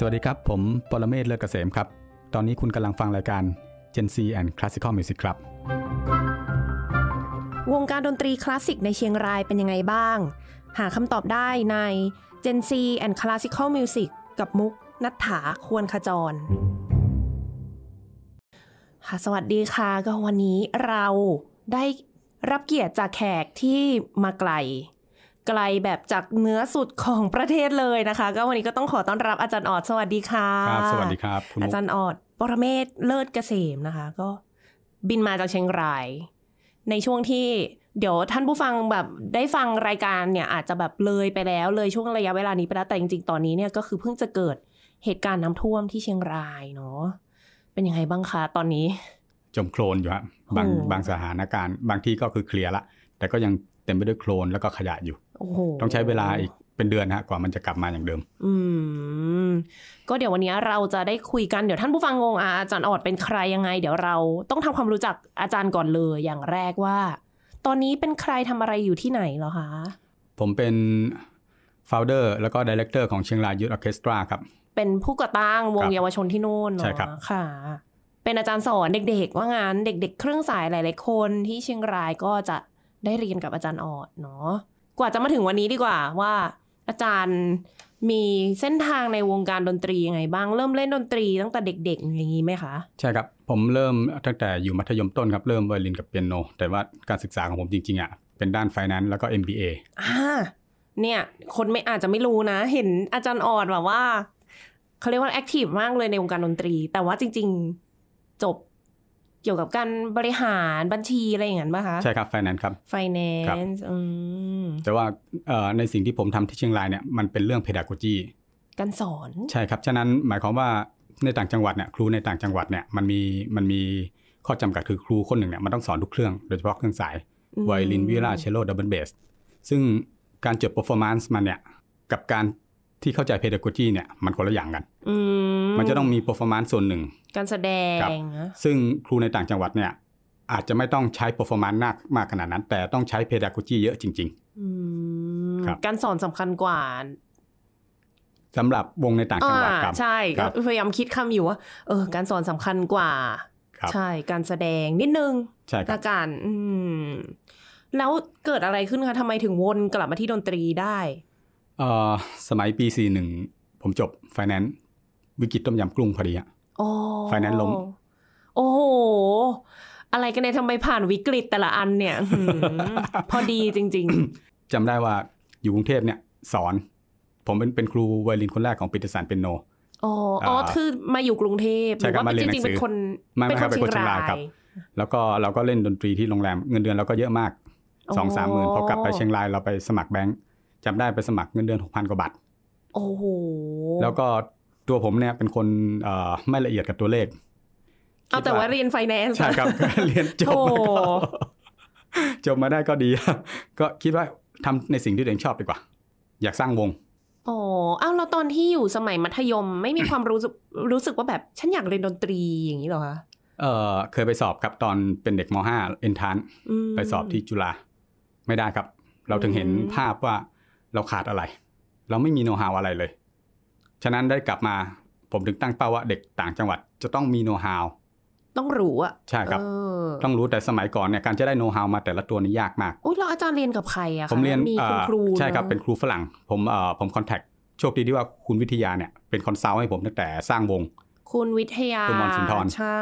สวัสดีครับ ผมปรเมศเลิศเกษมครับ ตอนนี้คุณกำลังฟังรายการ Gen C and Classical Music ครับ วงการดนตรีคลาสสิกในเชียงรายเป็นยังไงบ้าง หาคำตอบได้ใน Gen C and Classical Music กับมุกนัฐถาควรขจรค่ะสวัสดีค่ะก็วันนี้เราได้รับเกียรติจากแขกที่มาไกลไกลแบบจากเนื้อสุดของประเทศเลยนะคะ ก็วันนี้ก็ต้องขอต้อนรับอาจารย์ออดสวัสดีค่ะครับสวัสดีครับอาจารย์ออดปรเมศเลิศเกษมนะคะ ก็บินมาจากเชียงราย ในช่วงที่เดี๋ยวท่านผู้ฟังแบบได้ฟังรายการเนี่ยอาจจะแบบเลยไปแล้วเลยช่วงระยะเวลานี้ไปแล้วแต่จริงๆตอนนี้เนี่ยก็คือเพิ่งจะเกิดเหตุการณ์น้ำท่วมที่เชียงรายเนาะเป็นยังไงบ้างคะตอนนี้ จมโคลนอยู่คับบางบางสถานการณ์บางที่ก็คือเคลียร์ละ แต่ก็ยังเต็มไปด้วยโคลนแล้วก็ขยะอยู่ต้องใช้เวลาอีกเป็นเดือนฮะ กว่ามันจะกลับมาอย่างเดิม อืม ก็เดี๋ยววันนี้เราจะได้คุยกัน เดี๋ยวท่านผู้ฟังงงอาจารย์ออดเป็นใครยังไง เดี๋ยวเราต้องทำความรู้จักอาจารย์ก่อนเลยอย่างแรกว่า ตอนนี้เป็นใครทำอะไรอยู่ที่ไหนเหรอคะ ผมเป็นโฟลเดอร์แล้วก็ดีเลกเตอร์ของเชียงรายยูทออเคสตราครับ เป็นผู้ก่อตั้งวงเยาวชนที่นู่นเนาะ ค่ะ เป็นอาจารย์สอนเด็ก ๆ ว่างานเด็ก ๆ เครื่องสายหลายๆคนที่เชียงรายก็จะได้เรียนกับอาจารย์ออดเนาะกว่าจะมาถึงวันนี้ดีกว่าว่าอาจารย์มีเส้นทางในวงการดนตรียังไง บ้างเริ่มเล่นดนตรีตั้งแต่เด็ก ๆ อย่างนี้ไหมคะ ใช่ครับ ผมเริ่มตั้งแต่อยู่มัธยมต้นครับ เริ่มไวโอลินกับเปียโน แต่ว่าการศึกษาของผมจริง ๆอ่ะเป็นด้านไฟนนซ์แล้วก็ MBA อ่าเนี่ยคนไม่อาจจะไม่รู้นะ เห็นอาจารย์ออดแบบว่าเขาเรียกว่าแอคทีฟมากเลยในวงการดนตรี แต่ว่าจริง ๆจบเกี่ยวกับการบริหารบัญชีอะไรอย่างนั้นป่ะคะ ใช่ครับ ไฟแนนซ์ครับ ไฟแนนซ์แต่ว่าในสิ่งที่ผมทำที่เชียงรายเนี่ยมันเป็นเรื่องเพดา g o จีการสอน ใช่ครับ ฉะนั้นหมายความว่าในต่างจังหวัดเนี่ยครูในต่างจังหวัดเนี่ยมันมีมันมีข้อจำกัดคือครูคนหนึ่งเนี่ยมันต้องสอนทุกเครื่อง โดยเฉพาะเครื่องสายไวลิน วิลาเชลโลดับเบิลเบสซึ่งการจดเปอร์ฟอร์ c e นซ์มันเนี่ยกับการที่เข้าใจเพดากูจีเนี่ยมันคนละอย่างกัน มันจะต้องมีเปอร์ฟอร์มานซ์ส่วนหนึ่ง การแสดง ซึ่งครูในต่างจังหวัดเนี่ย อาจจะไม่ต้องใช้เปอร์ฟอร์มานซ์มากมากขนาดนั้น แต่ต้องใช้เพดากูจีเยอะจริงๆครับการสอนสำคัญกว่าสำหรับวงในต่างจังหวัดครับใช่พยายามคิดคำอยู่ว่าเออการสอนสำคัญกว่า ใช่ การแสดงนิดนึง ใช่ครับการแล้วเกิดอะไรขึ้นคะทำไมถึงวนกลับมาที่ดนตรีได้สมัยปีหนึ่งผมจบไฟแนนซ์วิกฤตต้มยำกุ้งพอดีอะไฟแนนซ์ล้มโอ้โหอะไรกันเนี่ยทำไมผ่านวิกฤตแต่ละอันเนี่ยพอดีจริง ๆจำได้ว่าอยู่กรุงเทพเนี่ย สอน ผมเป็นเป็นครูไวลินคนแรกของปิตสานเป็นโนอ๋ออ๋อคือมาอยู่กรุงเทพใช่ครับมาเรียนหนังสือเป็นคน เป็นคนเชียงรายครับ แล้วก็เราก็เล่นดนตรีที่โรงแรม เงินเดือนเราก็เยอะมากสองสามหมื่นพอกลับไปเชียงรายเราไปสมัครแบงค์จำได้ไปสมัครเงินเดือนหกพันกว่าบาท โอ้โห แล้วก็ตัวผมเนี่ยเป็นคนไม่ละเอียดกับตัวเลข เอาแต่ว่าเรียนไฟแนนซ์ ใช่ครับ เรียนจบจบมาได้ก็ดี ก็คิดว่าทำในสิ่งที่ตัวเองชอบดีกว่า อยากสร้างวง อ๋ออาแล้วตอนที่อยู่สมัยมัธยมไม่มีความรู้สึกรู้สึกว่าแบบ ฉันอยากเรียนดนตรีอย่างนี้หรอคะเออเคยไปสอบครับตอนเป็นเด็กม .5 เอ็นทานไปสอบที่จุฬาไม่ได้ครับ เราถึงเห็นภาพว่าเราขาดอะไร เราไม่มีโน้ตฮาวอะไรเลย ฉะนั้นได้กลับมาผมถึงตั้งเป้าว่าเด็กต่างจังหวัดจะต้องมีโน้ตฮาว ต้องรู้อะใช่ครับ ต้องรู้แต่สมัยก่อนเนี่ยการจะได้โน้ตฮาวมาแต่ละตัวนี่ยากมาก อุ้ยเราอาจารย์เรียนกับใครอะผมเรียนมีคุณครูใช่ครับเป็นครูฝรั่ง ผมเอ่อผมคอนแทค โชคดีที่ว่าคุณวิทยาเนี่ยเป็นคอนซัลท์ให้ผมตั้งแต่สร้างวง คุณวิทยาคุณมอนสินทรใช่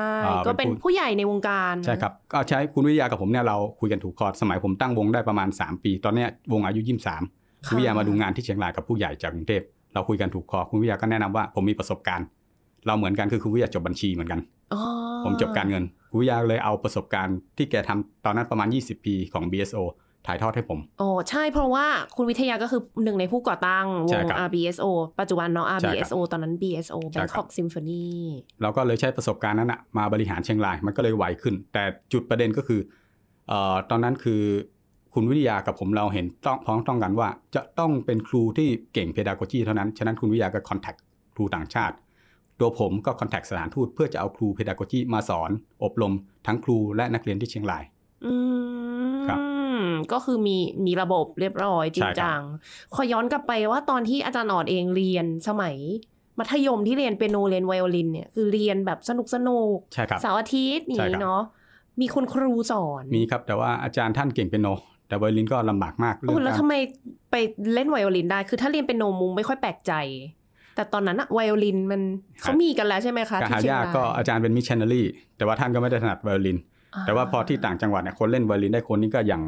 ก็เป็นผู้ใหญ่ในวงการ ใช่ครับ ก็ใช้คุณวิทยากับผมเนี่ยเราคุยกันถูกคอร์ดสมัยผมตั้งวงได้ประมาณ 3 ปีตอนนี้วงอายุามคุณวิทยามาดูงานที่เชียงรายกับผู้ใหญ่จากกรุงเทพเราคุยกันถูกคอ คุณวิทยาก็แนะนำว่าผมมีประสบการณ์ เราเหมือนกันคือคุณวิทยาจบบัญชีเหมือนกัน ผมจบการเงิน คุณวิทยาเลยเอาประสบการณ์ ที่แกทำตอนนั้นประมาณ 20 ปีของ BSO ถ่ายทอดให้ผมโอ้ใช่ เพราะว่าคุณวิทยาก็คือหนึ่งในผู้ก่อตั้งวง RBSO ปัจจุบันเนาะ RBSO ตอนนั้น BSO Bangkok Symphony เราก็เลยใช้ประสบการณ์นั้นอะมาบริหารเชียงรายมันก็เลยไวขึ้น แต่จุดประเด็นก็คือตอนนั้นคือคุณวิทยากับผมเราเห็นต้องพ้องต้องกันว่าจะต้องเป็นครูที่เก่งเพดาโกจีเท่านั้น ฉะนั้นคุณวิทยาก็คอนแทคครูต่างชาติ ตัวผมก็คอนแทคสถานทูตเพื่อจะเอาครูเพดาโกจีมาสอน อบรม ทั้งครูและนักเรียนที่เชียงรายครับก็คือมีมีระบบเรียบร้อยจริงจัง ขอย้อนกลับไปว่าตอนที่อาจารย์ออดเองเรียนสมัย มัธยมที่เรียนเปียโนเรียนไวโอลินเนี่ยคือเรียนแบบสนุกสนุกเสาร์อาทิตย์นี้เนาะมีคุณครูสอนมีครับ แต่ว่าอาจารย์ท่านเก่งเปียโนแต่ไวโอลินก็ลำบากมากเรื่องแล้วทำไมไปเล่นไวโอลินได้คือถ้าเรียนเป็นโนมุงไม่ค่อยแปลกใจ แต่ตอนนั้นอะไวโอลินมันเขามีกันแล้ว ใช่ไหมคะที่เชียงรายก็อาจารย์เป็นมิชชันนารีแต่ว่าท่านก็ไม่ได้ถนัดไวโอลิน แต่ว่าพอที่ต่างจังหวัดเนี่ยคนเล่นไวโอลินได้คนนี้ก็อย่าง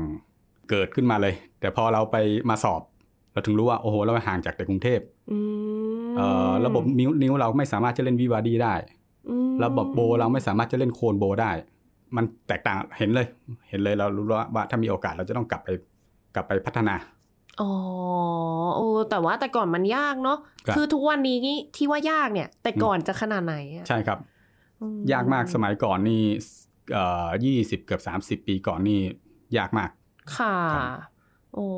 เกิดขึ้นมาเลย แต่พอเราไปมาสอบ เราถึงรู้ว่า โอ้โห เราไปห่างจากแต่กรุงเทพระบบนิ้วเราไม่สามารถจะเล่นวีวาดีได้ระบบโบเราไม่สามารถจะเล่นโคนโบได้มันแตกต่างเห็นเลย เห็นเลยเรารู้ว่าถ้ามีโอกาสเราจะต้องกลับไปกลับไปพัฒนา อ๋อโอ้แต่ว่าแต่ก่อนมันยากเนาะ คือทุกวันนี้ที่ว่ายากเนี่ย แต่ก่อนจะขนาดไหนใช่ครับ ยากมากสมัยก่อนนี่ยี่สิบเกือบสามสิบปีก่อนนี่ ยากมาก ค่ะ โอ้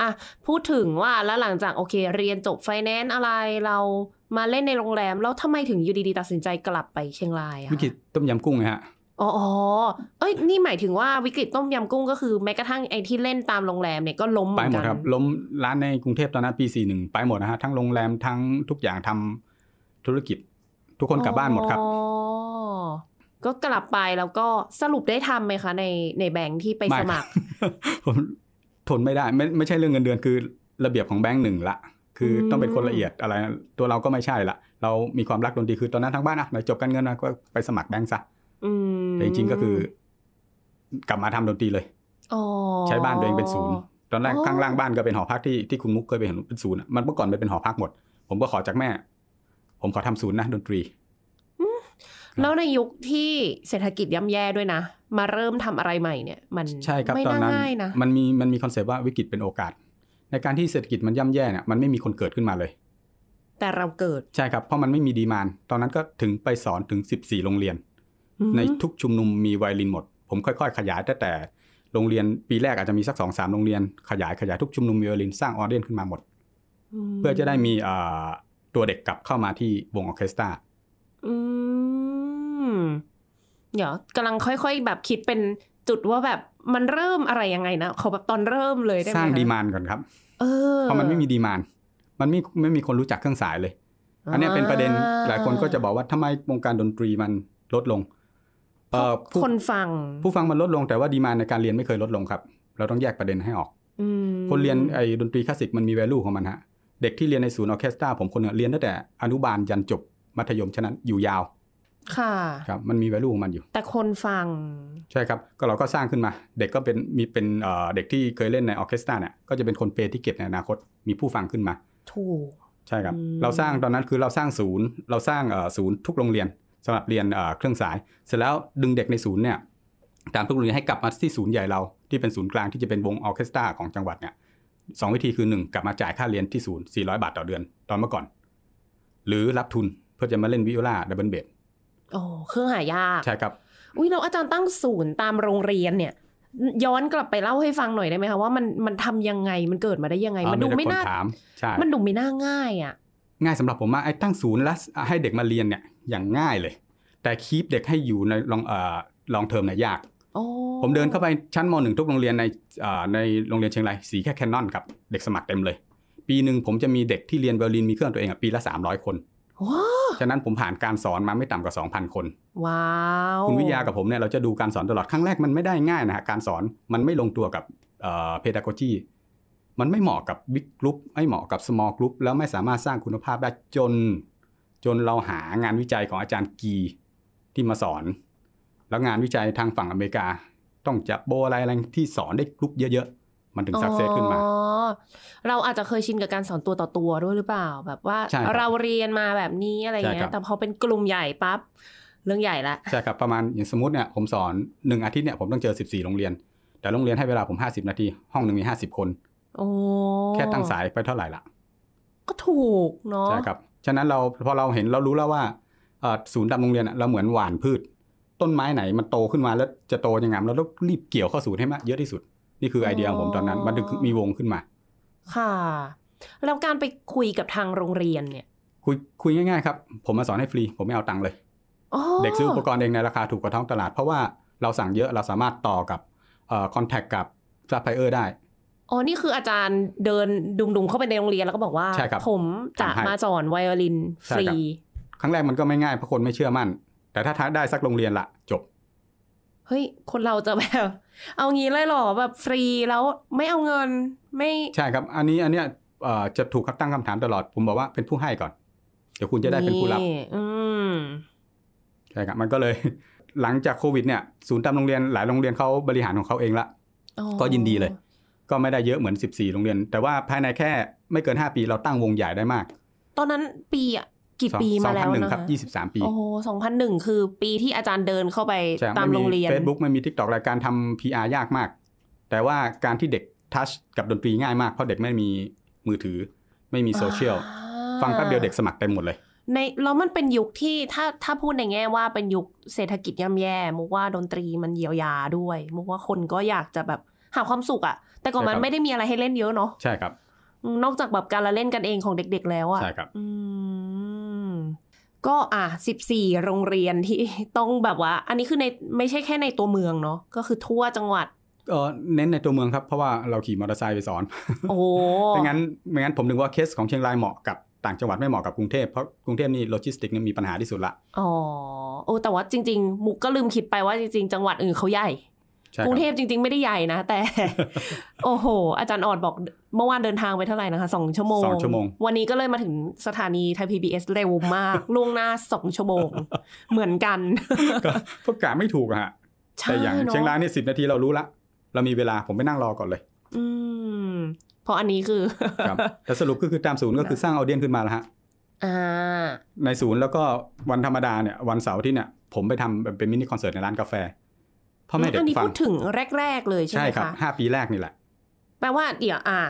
อะพูดถึงว่าแล้วหลังจากโอเค เรียนจบไฟแนนซ์อะไร เรามาเล่นในโรงแรม แล้วทำไมถึงอยู่ดีๆตัดสินใจกลับไปเชียงรายอะวิกฤตต้มยำกุ้งไงฮะอ๋อ เอ้ย นี่หมายถึงว่าวิกฤตต้มยำกุ้งก็คือแม้กระทั่งไอ้ที่เล่นตามโรงแรมเนี่ยก็ล้มไปหมดครับ ล้มร้านในกรุงเทพตอนนั้นปีสี่หนึ่งไปหมดนะฮะทั้งโรงแรมทั้งทุกอย่างทำธุรกิจทุกคนกลับบ้านหมดครับก็กลับไปแล้วก็สรุปได้ทำไหมคะ ในในแบงค์ที่ไปสมัครผมทนไม่ได้ ไม่ไม่ใช่เรื่องเงินเดือนคือ ระเบียบของแบงค์หนึ่งละคือต้องเป็นคนละเอียดอะไร ตัวเราก็ไม่ใช่ละเรามีความรักดนตรีคือตอนนั้นทั้งบ้านอ่ะไหนจบการเงินนะก็ไปสมัครแบงค์ซะแต่จริงๆก็คือกลับมาทำดนตรีเลยใช้บ้านตัวเองเป็นศูนย์ตอนแรกข้างล่างบ้านก็เป็นหอพักที่ที่คุณมุกเคยไปเห็นเป็นศูนย์มันเมื่อก่อนมันเป็นหอพักหมด ผมก็ขอจากแม่ ผมขอทำศูนย์นะดนตรีแล้วในยุคที่เศรษฐกิจย่ำแย่ด้วยนะมาเริ่มทำอะไรใหม่เนี่ยมันใช่ครับตอนนั้นนะมันมีมันมีคอนเซปต์ว่าวิกฤตเป็นโอกาส ในการที่เศรษฐกิจมันย่ำแย่เนี่ยมันไม่มีคนเกิดขึ้นมาเลย แต่เราเกิดใช่ครับ เพราะมันไม่มีดีมานตอนนั้นก็ถึงไปสอนถึง14โรงเรียนในทุกชุมนุมมีไวลินหมด ผมค่อยๆขยายแต่แต่โรงเรียนปีแรกอาจจะมีสักสองสามโรงเรียน ขยายขยายทุกชุมนุมมีไวลินสร้างออเดียนขึ้นมาหมดเพื่อจะได้มีตัวเด็กกลับเข้ามาที่วงออเคสตราอืมเดี๋ยวกำลังค่อย ๆแบบคิดเป็นจุดว่าแบบมันเริ่มอะไรยังไงนะเขาแบบตอนเริ่มเลยได้ไหมสร้างดีมานก่อนครับ เออเพราะมันไม่มีดีมานมันไม่ไม่มีคนรู้จักเครื่องสายเลยอันนี้เป็นประเด็นหลายคนก็จะบอกว่าทำไมวงการดนตรีมันลดลงคนฟังผู้ฟังมันลดลงแต่ว่า ดีมาในการเรียนไม่เคยลดลงครับ เราต้องแยกประเด็นให้ออก คนเรียน ไอ้ดนตรีคลาสสิกมันมีแวลูของมันฮะ เด็กที่เรียนในศูนย์ออเคสตราผมคนนเรียนตั้งแต่ อนุบาลยันจบ มัธยมฉะนั้นอยู่ยาว ค่ะครับมันมีแวลูของมันอยู่ แต่คนฟังใช่ครับ ก็เราก็สร้างขึ้นมา เด็กก็เป็นมีเป็นเด็กที่เคยเล่นในออเคสตราเนี่ยก็จะเป็นคนเปรที่เก็บในอนาคตมีผู้ฟังขึ้นมาถูกใช่ครับ เราสร้างตอนนั้นคือเราสร้างศูนย์เราสร้างศูนย์ทุกโรงเรียนสำหรับเรียนเครื่องสายเสร็จแล้วดึงเด็กในศูนย์เนี่ย ตามทุกโรงเรียนให้กลับมาที่ศูนย์ใหญ่เราที่เป็นศูนย์กลางที่จะเป็นวงออเคสตราของจังหวัดเนี่ยสองวิธีคือ1กลับมาจ่ายค่าเรียนที่ศูนย์ 400 บาทต่อเดือนตอนเมื่อก่อน หรือรับทุนเพื่อจะมาเล่นวิโอลาดับเบิลเบสโอ้เครื่องหายากใช่ครับอุ้ยเราอาจารย์ตั้งศูนย์ตามโรงเรียนเนี่ย ย้อนกลับไปเล่าให้ฟังหน่อยได้ไหมคะว่ามันมันทำยังไงมันเกิดมาได้ยังไง มันดูไม่น่ามันดูไม่น่าง่าย อ่ะ ง่ายสำหรับผมมากไอ้ตั้งศูนย์แล้วให้เด็กมาเรียนเนี่ยอย่างง่ายเลย แต่คีปเด็กให้อยู่ในลองเอ่อลองเทอมเนี่ยยากผมเดินเข้าไปชั้นมหนึ่งทุกโรงเรียนในในโรงเรียนเชียงรายสีแค่แคนนอนกับเด็กสมัครเต็มเลย ปีหนึ่งผมจะมีเด็กที่เรียนเบอร์ลินมีเครื่องตัวเองปีละ 300 คนฉะนั้นผมผ่านการสอนมาไม่ต่ำกว่า2,000 คนว้าวคุณวิทยากับผมเนี่ยเราจะดูการสอนตลอด ครั้งแรกมันไม่ได้ง่ายนะฮะ การสอนมันไม่ลงตัวกับเพดาโกจีมันไม่เหมาะกับบิ๊กกรุ๊ปไม่เหมาะกับสมอลกรุ๊ปแล้วไม่สามารถสร้างคุณภาพได้จนจนเราหางานวิจัยของอาจารย์กีที่มาสอน แล้วงานวิจัยทางฝั่งอเมริกาต้องจับโบอะไรอะไรที่สอนได้กรุ๊ปเยอะๆมันถึงสักเซสขึ้นมาเราอาจจะเคยชินกับการสอนตัวต่อตัวด้วยหรือเปล่า แบบว่าเราเรียนมาแบบนี้อะไรเงี้ยแต่พอเป็นกลุ่มใหญ่ปั๊บเรื่องใหญ่ละใช่ครับประมาณอย่างสมมติเนี่ยผมสอนหนึ่งอาทิตย์เนี่ยผมต้องเจอสสิบี่โรงเรียน แต่โรงเรียนให้เวลาผมห้าสิบนาทีห้องหนึ่งมีห้าสิบคนโอ้แค่ตั้งสายไปเท่าไหร่ละก็ถูกเนาะใช่ครับฉะนั้นเราพอเราเห็นเรารู้แล้วว่าศูนย์ดำโรงเรียนเราเหมือนหว่านพืช ต้นไม้ไหนมันโตขึ้นมาแล้วจะโตยังไงเราต้องรีบเกี่ยวเข้าศูนย์ให้มาก เยอะที่สุดนี่คือไอเดียของผมตอนนั้น มันถึงมีวงขึ้นมา ค่ะแล้วการไปคุยกับทางโรงเรียนเนี่ย คุยคุยง่ายๆครับผมมาสอนให้ฟรี ผมไม่เอาตังค์เลยเด็กซื้ออุปกรณ์เองในราคาถูกกว่าท้องตลาดเพราะว่าเราสั่งเยอะเราสามารถต่อกับคอนแทคกับซัพพลายเออร์ได้อ๋อ นี่คืออาจารย์เดินดุมๆเข้าไปในโรงเรียนแล้วก็บอกว่า ผมจะมาสอนไวโอลิน ฟรี ครั้งแรกมันก็ไม่ง่ายเพราะคนไม่เชื่อมั่น แต่ถ้าท้าได้สักโรงเรียนละจบ เฮ้ย คนเราจะแบบเอางี้เลยหรอ แบบฟรีแล้ว ไม่เอาเงิน ไม่ ใช่ครับ อันนี้อันเนี้ยจะถูกตั้งคำถามตลอด ผมบอกว่าเป็นผู้ให้ก่อน เดี๋ยวคุณจะได้เป็นผู้รับอืมใช่ครับ มันก็เลย หลังจากโควิดเนี่ย ศูนย์ตามโรงเรียน หลายโรงเรียนเขาบริหารของเขาเองละก็ยินดีเลยก็ไม่ได้เยอะเหมือน 14 โรงเรียน แต่ว่าภายในแค่ไม่เกิน 5 ปีเราตั้งวงใหญ่ได้มาก ตอนนั้นปีอ่ะกี่ปีมาแล้วนะยี่สิบสามปี โอ้โหสองพันหนึ่งคือปีที่อาจารย์เดินเข้าไปตามโรงเรียน Facebook ไม่มี t ิ k t o k รายการทำ PR ยากมาก แต่ว่าการที่เด็กทัชกับดนตรีง่ายมาก เพราะเด็กไม่มีมือถือ ไม่มีโซเชียล ฟังแป๊บเดียวเด็กสมัครเต็มหมดเลย ในแล้วมันเป็นยุคที่ถ้าถ้าพูดในแง่ว่าเป็นยุคเศรษฐกิจย่ำแย่ มุกว่าดนตรีมันเยียวยาด้วย มุกว่าคนก็อยากจะแบบหาความสุขอะแต่ก่อนมันไม่ได้มีอะไรให้เล่นเยอะเนาะใช่ครับ นอกจากแบบการละเล่นกันเองของเด็ก ๆแล้วอะใช่ครับอืมก็อ่ะสิบสี่โรงเรียนที่ต้องแบบว่า อันนี้คือในไม่ใช่แค่ในตัวเมืองเนาะก็คือทั่วจังหวัด เออเน้นในตัวเมืองครับ เพราะว่าเราขี่มอเตอร์ไซค์ไปสอน โอ้ไม่งั้นไม่งั้นผมถึงว่าเคสของเชียงรายเหมาะกับต่างจังหวัด ไม่เหมาะกับกรุงเทพเพราะกรุงเทพนี่โลจิสติกนี่มีปัญหาที่สุดละอ๋อโอ้แต่ว่าจริงๆ มุกก็ลืมคิดไปว่าจริง ๆ จังหวัดอื่นเขาใหญ่กรุงเทพจริงๆไม่ได้ใหญ่นะ แต่ โอ้โหอาจารย์ออดบอก เมื่อวานเดินทางไปเท่าไหร่นะคะสองชั่วโมงสองชั่วโมงวันนี้ก็เลยมาถึงสถานีไทยพีบีเอสเร็วมากล่วงหน้าสองชั่วโมง เหมือนกันพวกกะไม่ถูกอะฮะแต่อย่างเชียงรายนี่สิบนาทีเรารู้ละ เรามีเวลาผมไปนั่งรอก่อนเลย อืม เพราะอันนี้คือแต่สรุปก็คือตามศูนย์ก็คือสร้างออเดียนขึ้นมาแล้วฮะในศูนย์แล้วก็วันธรรมดาเนี่ยวันเสาร์ที่เนี่ยผมไปทำเป็นมินิคอนเสิร์ตในร้านกาแฟพ่อแม่เด็กฟังอันนี้พูดถึงแรกๆเลยใช่ไหมคะ ใช่ครับห้าปีแรกนี่แหละ แปลว่าเดี๋ยวอ่า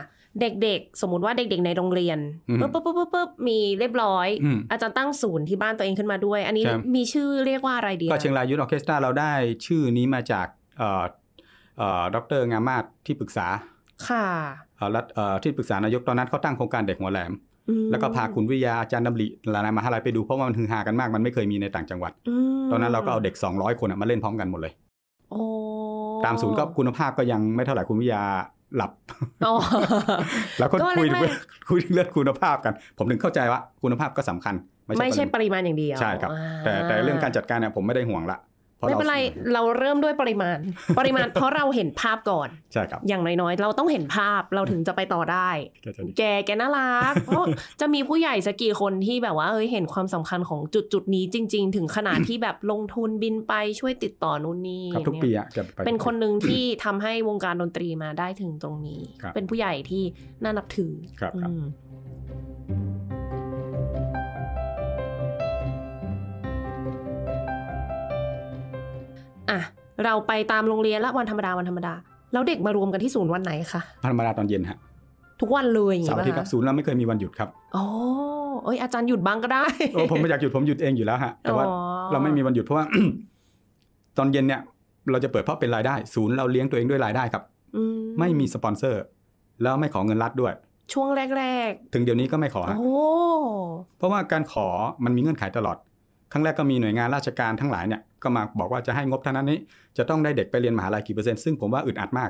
เด็กๆ สมมติว่าเด็ก ๆ ในโรงเรียนปุ๊บปุ๊บปุ๊บมีเรียบร้อยอาจารย์ตั้งศูนย์ที่บ้านตัวเองขึ้นมาด้วย อันนี้มีชื่อเรียกว่าอะไรดีก็เชียงรายยุทธออเคสตราเราได้ชื่อนี้มาจากเอ่อเออดรงามาศที่ปรึกษา ค่ะรัฐที่ปรึกษานายกตอนนั้นเขาตั้งโครงการเด็กหัวแหลม แล้วก็พาคุณวิยาอาจารย์ดำริหลายมหาลัยไปดูเพราะว่ามันฮือฮากันมากมันไม่เคยมีในต่างจังหวัด ตอนนั้นเราก็เอาเด็ก 200 คนมาเล่นพร้อมกันหมดเลยตามศูนย์ก็คุณภาพก็ยังไม่เท่าไหร่คุณวิยาหลับ แล้วก็คุยงคุยเรื่องคุณภาพกัน ผมถึงเข้าใจว่าคุณภาพก็สำคัญ ไม่ใช่ปริมาณอย่างเดียว ใช่ครับ แต่แต่เรื่องการจัดการเนี่ยผมไม่ได้ห่วงละไม่เป็นไรเราเริ่มด้วยปริมาณ ปริมาณเพราะเราเห็นภาพก่อนใช่ครับอย่างน้อยๆ เราต้องเห็นภาพเราถึงจะไปต่อได้ แกแกน่ารัก เพราะจะมีผู้ใหญ่สักกี่คนที่แบบว่าเฮ้ยเห็นความสำคัญของจุดจุดนี้จริง ๆ ถึงขนาดที่แบบลงทุนบินไปช่วยติดต่อนู่นนี่ทุกปีอะเป็นคนหนึ่งที่ทำให้วงการดนตรีมาได้ถึงตรงนี้ เป็นผู้ใหญ่ที่น่านับถือครับอ่ะ เราไปตามโรงเรียนละ วันธรรมดา วันธรรมดาแล้วเด็กมารวมกันที่ศูนย์วันไหนคะธรรมดาตอนเย็นฮะทุกวันเลยอย่างเงี้ยสารที่กับศูนย์เราไม่เคยมีวันหยุดครับอ๋อเอ้ยอาจารย์หยุดบ้างก็ได้โอ้ผมไม่อยากหยุดผมหยุดเองอยู่แล้วฮะแต่ว่าเราไม่มีวันหยุดเพราะว่าตอนเย็นเนี่ย เราจะเปิดเพราะเป็นรายได้ ศูนย์เราเลี้ยงตัวเองด้วยรายได้ครับไม่มีสปอนเซอร์ แล้วไม่ขอเงินรัดด้วย ช่วงแรกๆ ถึงเดี๋ยวนี้ก็ไม่ขอฮะเพราะว่าการขอมันมีเงื่อนไขตลอดครั้งแรกก็มีหน่วยงานราชการทั้งหลายเนี่ยก็มาบอกว่าจะให้งบเท่านั้นนี้ จะต้องได้เด็กไปเรียนมหาลัยกี่เปอร์เซ็นต์ซึ่งผมว่าอึดอัดมาก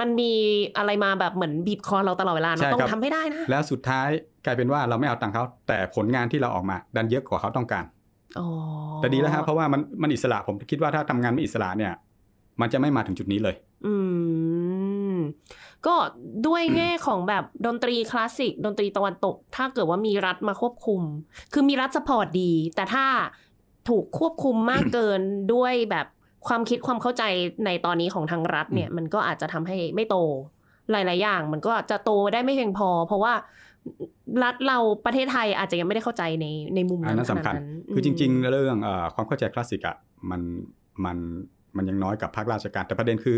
มันมีอะไรมาแบบเหมือนบีบคอเราตลอดเวลาต้องทำให้ได้นะแล้วสุดท้ายกลายเป็นว่าเราไม่เอาตังค์เขาแต่ผลงานที่เราออกมาดันเยอะกว่าเขาต้องการอแต่ดีแล้วครับเพราะว่ามันมันอิสระผมคิดว่าถ้าทำงานไม่อิสระเนี่ย มันจะไม่มาถึงจุดนี้เลยอืมก็ด้วยแง่ของแบบดนตรีคลาสสิก ดนตรีตะวันตก ถ้าเกิดว่ามีรัฐมาควบคุมคือมีรัฐสปอร์ตดี แต่ถ้าถูกควบคุมมากเกินด้วยแบบความคิดความเข้าใจในตอนนี้ของทางรัฐเนี่ยมันก็อาจจะทำให้ไม่โตหลาย ๆ อย่าง มันก็จะโตได้ไม่เพียงพอ เพราะว่ารัฐเราประเทศไทยอาจจะยังไม่ได้เข้าใจในในมุมนั้นนั้นสำคัญ คือจริงๆเรื่องความเข้าใจคลาสสิกอะมันมันมันยังน้อยกับภาคราชการ แต่ประเด็นคือ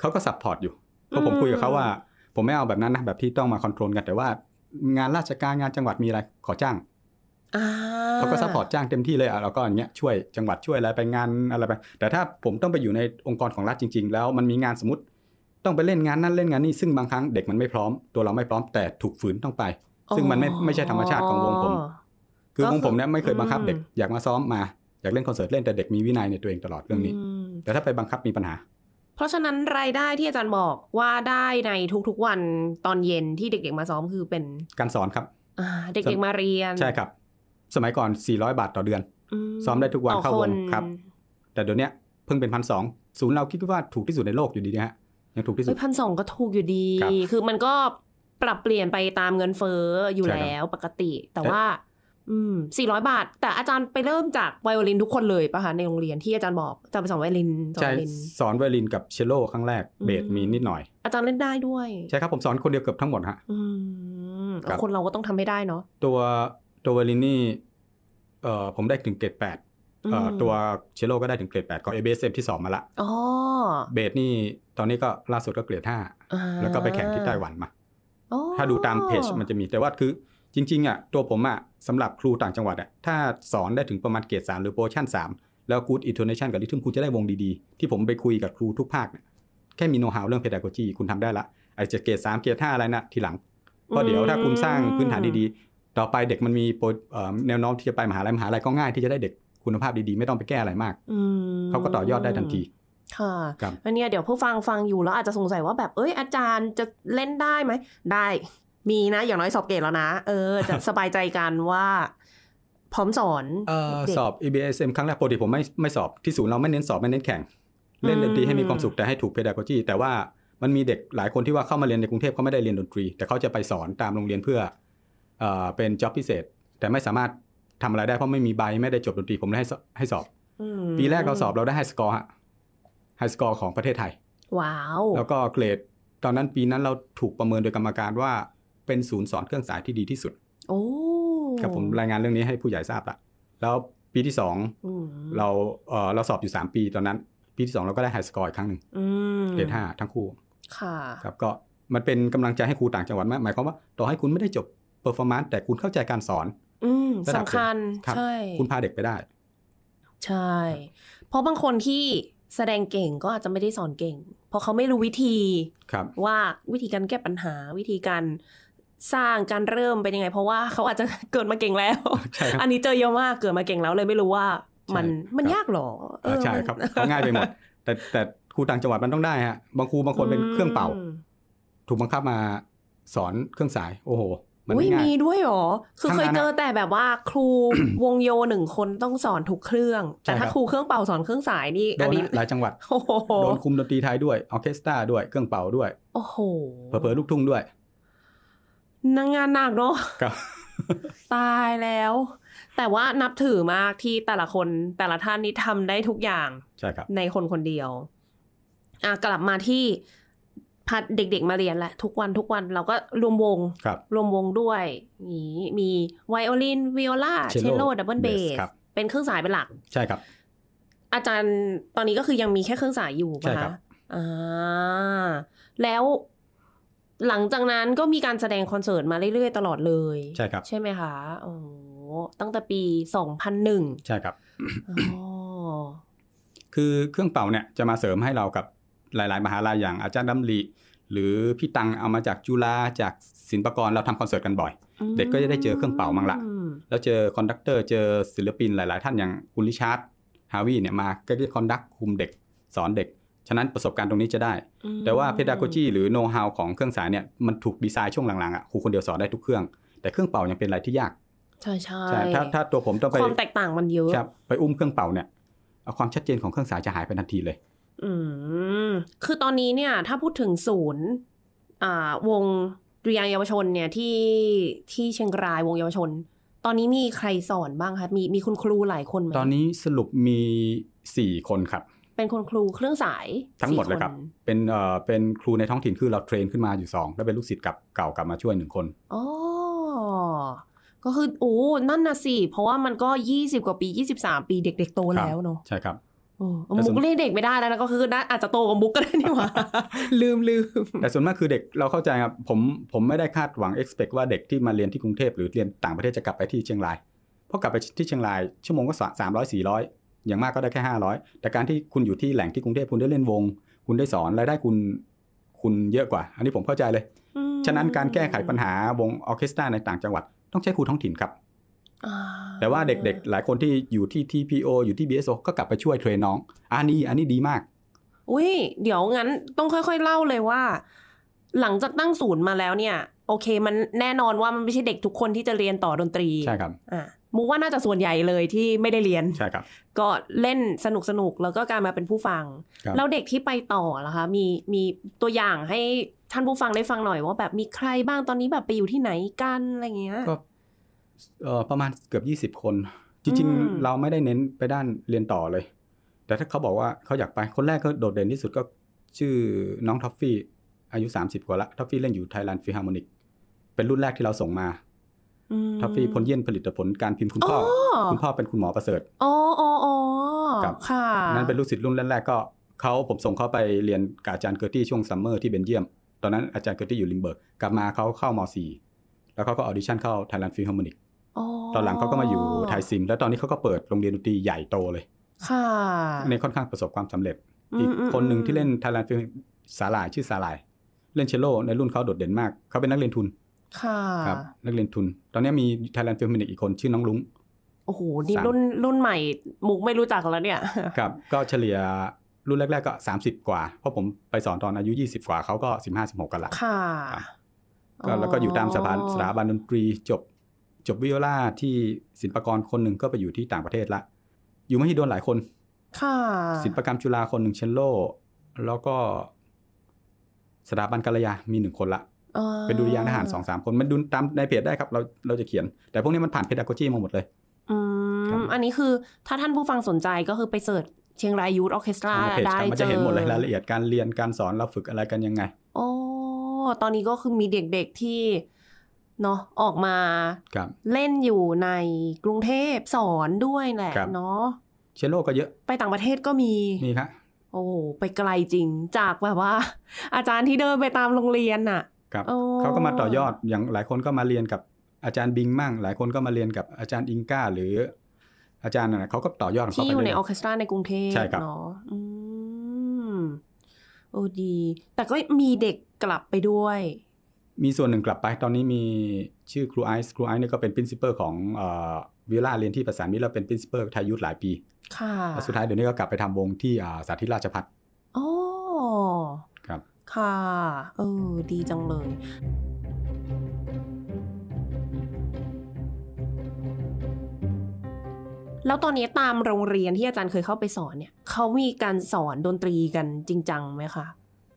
เขาก็สับพอร์ตอยู่เพราะผมคุยกับเขาว่า ผมไม่เอาแบบนั้นนะแบบที่ต้องมาคอนโทรลกัน แต่ว่า งานราชการงานจังหวัดมีอะไรขอจ้างเขาก็ซัพพอร์ตจ้างเต็มที่เลยอ่ะเราก็อย่างเงี้ยช่วยจังหวัดช่วยอะไรไปงานอะไรไปแต่ถ้าผมต้องไปอยู่ในองค์กรของรัฐจริง ๆ แล้วมันมีงานสมมติ ต้องไปเล่นงานนั่นเล่นงานนี่ซึ่งบางครั้งเด็กมันไม่พร้อมตัวเราไม่พร้อม แต่ถูกฝืนต้องไป ซึ่งมันไม่ไม่ใช่ธรรมชาติของวงผม คือวงผมเนี่ยไม่เคยบังคับเด็กอยากมาซ้อมมาอยากเล่นคอนเสิร์ตเล่นแต่เด็กมีวินัยในตัวเองตลอดเรื่องนี้ แต่ถ้าไปบังคับมีปัญหาเพราะฉะนั้นรายได้ที่อาจารย์บอกว่าได้ในทุกๆวันตอนเย็นที่เด็กๆมาซ้อมคือเป็นการสอนครับเด็กๆมาเรียน ใช่ครับ สมัยก่อน400บาทต่อเดือนซ้อมได้ทุกวันเข้าวงครับ แต่เดี๋ยวนี้เพิ่งเป็นพันสองศูนย์เราคิดว่าถูกที่สุดในโลกอยู่ดีนะฮะยังถูกที่สุดพันสองก็ถูกอยู่ดี คือมันก็ปรับเปลี่ยนไปตามเงินเฟ้ออยู่แล้วปกติ แต่ว่าอืมสี่ร้อยบาท แต่อาจารย์ไปเริ่มจากไวโอลินทุกคนเลยปะคะในโรงเรียนที่อาจารย์บอกจะไปสอนไวโอลินสอนไวโอลินสอนไวโอลินกับเชลโล่ครั้งแรกเบสมีนิดหน่อย อาจารย์เล่นได้ด้วย ใช่ครับผมสอนคนเดียวเกือบทั้งหมดฮะอืมคนเราก็ต้องทำให้ได้เนาะตัวตัวไวโอลินนี่เอ่อ ผมได้ถึงเกรดแปดเอ่อ ตัวเชลโล่ก็ได้ถึงเกรดแปดก็เอเบสเอมที่สองมาละอ๋อเบสนี่ตอนนี้ก็ล่าสุดก็เกรดห้าแล้วก็ไปแข่งที่ไต้หวันมาถ้าดูตามเพจมันจะมีแต่ว่าคือจริงๆอ่ะตัวผมอ่ะสำหรับครูต่างจังหวัดอ่ะถ้าสอนได้ถึงประมาณเกรดสามหรือโปรชั่นสามแล้วกูดอินโทเนชันกับลิทึมคุณจะได้วงดีๆ ที่ผมไปคุยกับครูทุกภาคเนี่ยแค่มีโน้ตหาวเรื่องเพดาโกจีคุณทำได้ละอาจจะเกรดสามเกรดห้าอะไรนะทีหลังเพราะเดี๋ยวถ้าคุณสร้างพื้นฐานดีๆ ต่อไปเด็กมันมีโปรแนวโน้มที่จะไปมหาลัยมหาลัยก็ง่าย ที่จะได้เด็กคุณภาพดีๆไม่ต้องไปแก้อะไรมากเขาก็ต่อยอดได้ทันทีค่ะอันนี้เดี๋ยวผู้ฟังฟังอยู่แล้ว อาจจะสงสัยว่าแบบเอ้ย อาจารย์จะเล่นได้ไหมได้มีนะอย่างน้อยสอบเกรดแล้วนะเออจะสบายใจกันว่า พร้อมสอนออสอบ EBSM ครั้งแรกปกติผมไม่ไม่สอบที่ศูนย์เราไม่เน้นสอบไม่เน้นแข่ง เล่นดนตรีให้มีความสุข แต่ให้ถูกเพดากจีแต่ว่ามันมีเด็กหลายคนที่ว่าเข้ามาเรียนในกรุงเทพเขาไม่ได้เรียนดนตรี แต่เขาจะไปสอนตามโรงเรียนเพื่อ เออเป็นจ็อบพิเศษ แต่ไม่สามารถทำอะไรได้เพราะไม่มีใบ ไม่ได้จบดนตรีผมเลยให้ให้สอบปีแรกเราสอบเราได้ไฮสกอร์ฮะไฮสกอร์ของประเทศไทยว้าวแล้วก็เกรด ตอนนั้นปีนั้นเราถูกประเมินโดยกรรมการว่าเป็นศูนย์สอนเครื่องสายที่ดีที่สุด โอ้ครับผมรายงานเรื่องนี้ให้ผู้ใหญ่ทราบละแล้วปีที่สอง เราเออเราสอบอยู่สามปีตอนนั้น ปีที่สองเราก็ได้ไฮสกอร์อีกครั้งหนึ่งเกรดห้าทั้งคู่ ค่ะ ครับก็มันเป็นกำลังใจให้ครูต่างจังหวัดมากหมายความว่า ต่อให้คุณไม่ได้จบเปอร์ฟอร์มานซ์แต่คุณเข้าใจการสอนสำคัญใช่คุณพาเด็กไปได้ใช่เพราะบางคนที่แสดงเก่งก็อาจจะไม่ได้สอนเก่ง เพราะเขาไม่รู้วิธีว่าวิธีการแก้ปัญหาวิธีการสร้างการเริ่มเป็นยังไง เพราะว่าเขาอาจจะเกิดมาเก่งแล้ว อันนี้เจอเยอะมากเกิดมาเก่งแล้วเลยไม่รู้ว่ามันมันยากหรอใช่ครับง่ายไปหมด แต่แต่ครูต่างจังหวัดมันต้องได้ฮะบางครูบางคนเป็นเครื่องเป่า ถูกบังคับมาสอนเครื่องสาย โอ้โหมันไม่ง่ายมีด้วยหรอคือเคยเจอแต่แบบว่าครูวงโยหนึ่งคนต้องสอนทุกเครื่อง แต่ถ้าครูเครื่องเป่าสอนเครื่องสายนี่อันนี้หลายจังหวัดโดนคุมดนตรีไทยด้วยออเคสตราด้วยเครื่องเป่าด้วยโอ้โหเผลอๆลูกทุ่งด้วยนางงานหนักเนาะตายแล้ว แต่ว่านับถือมากที่แต่ละคนแต่ละท่านนี้ทำได้ทุกอย่างใช่ครับ ในคนคนเดียว อ่ะกลับมาที่ พัดเด็กๆมาเรียนแหละ ทุกวันทุกวันเราก็รวมวงรรวมวงด้วยนี่มีไวโอลินวิโอลาเชลโลดับเบิลเบสเป็นเครื่องสายเป็นหลัก ใช่ครับ อาจารย์ตอนนี้ก็คือยังมีแค่เครื่องสายอยู่ช่ะคะอ่าแล้วหลังจากนั้นก็มีการแสดงคอนเสิร์ตมาเรื่อยๆ ตลอดเลย ใช่ครับ ใช่ไหมคะโอ้ตั้งแต่ปีสองพันหนึ่งใช่ครับอคือเครื่องเป่าเนี่ยจะมาเสริมให้เรากับหลายๆ มหาลัยอย่างอาจารย์ดำรีหรือพี่ตังเอามาจากจุฬาจากศิลปกรเราทำคอนเสิร์ตกันบ่อย เด็กก็จะได้เจอเครื่องเป่ามั่งละแล้วเจอคอนดักเตอร์เจอศิลปินหลายๆ ท่านอย่างคุณลิชาร์ดฮาวิเนี่ยมาก็จะคอนดักคุมเด็กสอนเด็กฉะนั้นประสบการณ์ตรงนี้จะได้ แต่ว่าเพดาโกจีหรือโน้ตฮาวของเครื่องสายเนี่ยมันถูกดีไซน์ช่วงหลังๆอ่ะครูคนเดียวสอนได้ทุกเครื่อง แต่เครื่องเป่ายังเป็นอะไรที่ยาก ใช่ใช่ถ้าถ้าตัวผมต้องไป ความแตกต่างมันเยอะครับไปอุ้มเครื่องเป่าเนี่ยความชัดเจนของเครื่องสายจะหายไปทันทีเลย อืม คือตอนนี้เนี่ยถ้าพูดถึงศูนย์ อ่า วงุริยงเยาวชนเนี่ยที่ที่เชียงรายวงเยาวชน ตอนนี้มีใครสอนบ้างคะมีมีคุณครูหลายคนไหมตอนนี้สรุปมีสี่คนครับเป็นคนครูเครื่องสายทั้งหมดเลยครับ เป็นเอ่อเป็นครูในท้องถิ่นคือเราเทรนขึ้นมาอยู่สองแล้วเป็นลูกศิษย์กับเก่ากลับมาช่วยหนึ่งคนอ๋อก็คือโอ้นั่นนะสิ เพราะว่ามันก็ยี่สิบกว่าปียี่สสิบามปีเด็ก ๆ โตแล้วเนาะใช่ครับโอ้มุกเรียกเด็กไม่ได้แล้วนะก็คือนะอาจจะโตกว่ามุกก็ได้นี่หว่าลืมลืมแต่ส่วนมากคือเด็กเราเข้าใจครับผมผมไม่ได้คาดหวังเอ็กซ์เพคว่าเด็กที่มาเรียนที่กรุงเทพหรือเรียนต่างประเทศจะกลับไปที่เชียงราย เพราะกลับไปที่เชียงรายชั่วโมงก็สามร้อยสี่ร้อยอย่างมากก็ได้แค่ 500 แต่การที่คุณอยู่ที่แหล่งที่กรุงเทพคุณได้เล่นวง คุณได้สอน รายได้คุณคุณเยอะกว่า อันนี้ผมเข้าใจเลย ฉะนั้นการแก้ไขปัญหาวงออเคสตราในต่างจังหวัด ต้องใช้ครูท้องถิ่นครับแต่ว่าเด็กๆ หลายคนที่อยู่ที่ TPO อยู่ที่ BSO ก็กลับไปช่วยเทรนน้อง อันนี้อันนี้ดีมาก อุ้ย เดี๋ยวงั้นต้องค่อยๆเล่าเลยว่า หลังจากตั้งศูนย์มาแล้วเนี่ยโอเคมันแน่นอนว่ามันไม่ใช่เด็กทุกคนที่จะเรียนต่อดนตรีใช่ครับอ่ามูว่าน่าจะส่วนใหญ่เลยที่ไม่ได้เรียนใช่ครับ ก็เล่นสนุกสนุกแล้วก็การมาเป็นผู้ฟัง แล้วเด็กที่ไปต่อล่ะคะมีมีตัวอย่างให้ท่านผู้ฟังได้ฟังหน่อยว่าแบบมีใครบ้างตอนนี้แบบไปอยู่ที่ไหนกันอะไรเงี้ยก็เออประมาณเกือบยี่สิบคน จริง ๆ เราไม่ได้เน้นไปด้านเรียนต่อเลย แต่ถ้าเขาบอกว่าเขาอยากไปคนแรกก็โดดเด่นที่สุดก็ชื่อน้องท็อฟฟี่อายุ 30 กว่าละท็อฟฟี่เล่นอยู่ไทยแลนด์ฟิฮาร์โมนิกเป็นรุ่นแรกที่เราส่งมาทัฟฟี่พลเยี่ยนผลิตผลการพิมพ์คุณพ่อ คุณพ่อเป็นคุณหมอประเสริฐอ๋ออ๋อรับค่ะ นั้นเป็นลูกศิษย์รุ่นแรกๆ ก็ เขาผมส่งเขาไปเรียนกับอาจารย์เกอร์ตี้ช่วงซัมเมอร์ที่เบนเยียม ตอนนั้นอาจารย์เกอร์ตี้อยู่ลิมเบิร์ก กลับมาเขาเข้ามสี่ แล้วเขาก็ออดิชั่นเข้าไทยแลนด์ฟิลเฮาร์มอนิกตอนหลังเขาก็มาอยู่ไทยซิม แล้วตอนนี้เขาก็เปิดโรงเรียนดนตรีใหญ่โตเลย ค่ะในค่อนข้างประสบความสำเร็จ อีกคนหนึ่งที่เล่นไทยแลนด์ฟิลสาลายชื่อสาลายเล่นเชลโลในรุ่นเขาโดดเด่นมากเขาเป็นนักเรียนทุนค่ะครับ นักเรียนทุน ตอนนี้มีไทยแลนด์ฟิล์มเินิกอีกคนชื่อน้องลุงโอ้โห นี่รุ่นรุ่นใหม่มุกไม่รู้จักแล้วเนี่ย ครับ ก็เฉลี่ยรุ่นแรกๆก็ 30 กว่าเพราะผมไปสอนตอนอายุ 20 กว่าเขาก็ 15 16กันละค่ะก็แล้วก็อยู่ตามสถาบันสถาบันดนตรีจบจบวิโอลาที่ศิลปกรคนหนึ่งก็ไปอยู่ที่ต่างประเทศละ อยู่มที่โดนหลายคน ค่ะศิลปกรรมจุฬาคนหนึ่งเชนโลแล้วก็สถาบันกัลยามีหนึ่งคนละเป็นดุริยางทหารสองสามคนมันดูตามในเพจได้ครับเราเราจะเขียน แต่พวกนี้มันผ่านเพดากโกจีมาหมดเลยอืมอันนี้คือถ้าท่านผู้ฟังสนใจก็คือไปเสิร์ชเชียงรายยูทออเคสตราได้เจอมันจะเห็นหมดเลยรายละเอียดการเรียนการสอนเราฝึกอะไรกันยังไงโอ้ตอนนี้ก็คือมีเด็กๆที่เนาะออกมาเล่นอยู่ในกรุงเทพสอนด้วยแหละเนาะเชลโลก็เยอะ ไปต่างประเทศก็มีนีครับโอ้ไปไกลจริงจากแบบว่า อาจารย์ที่เดินไปตามโรงเรียนน่ะครับเขาก็มาต่อยอดอย่างหลายคนก็มาเรียนกับอาจารย์บิงมั่ง หลายคนก็มาเรียนกับอาจารย์อิงก้า หรืออาจารย์อะไรเขาก็ต่อยอดที่อยู่ในออเคสตราในกรุงเทพใช่ครับเนาะโอ้ดี แต่ก็มีเด็กกลับไปด้วย มีส่วนหนึ่งกลับไปตอนนี้มีชื่อครูไอซ์ครูไอซ์นี่ก็เป็นิซซิเปอร์ของวิลล่าเรียนที่ภาษาาัมิฤษแล้วเป็นิซซิเปอร์ไทยยุทธหลายปีค่ะสุดท้ายเดี๋ยวนี้ก็กลับไปทำวงที่สาธิตราชพัฒน์ค่ะเออดีจังเลย แล้วตอนนี้ตามโรงเรียนที่อาจารย์เคยเข้าไปสอนเนี่ยเขามีการสอนดนตรีกันจริงจังไหมคะ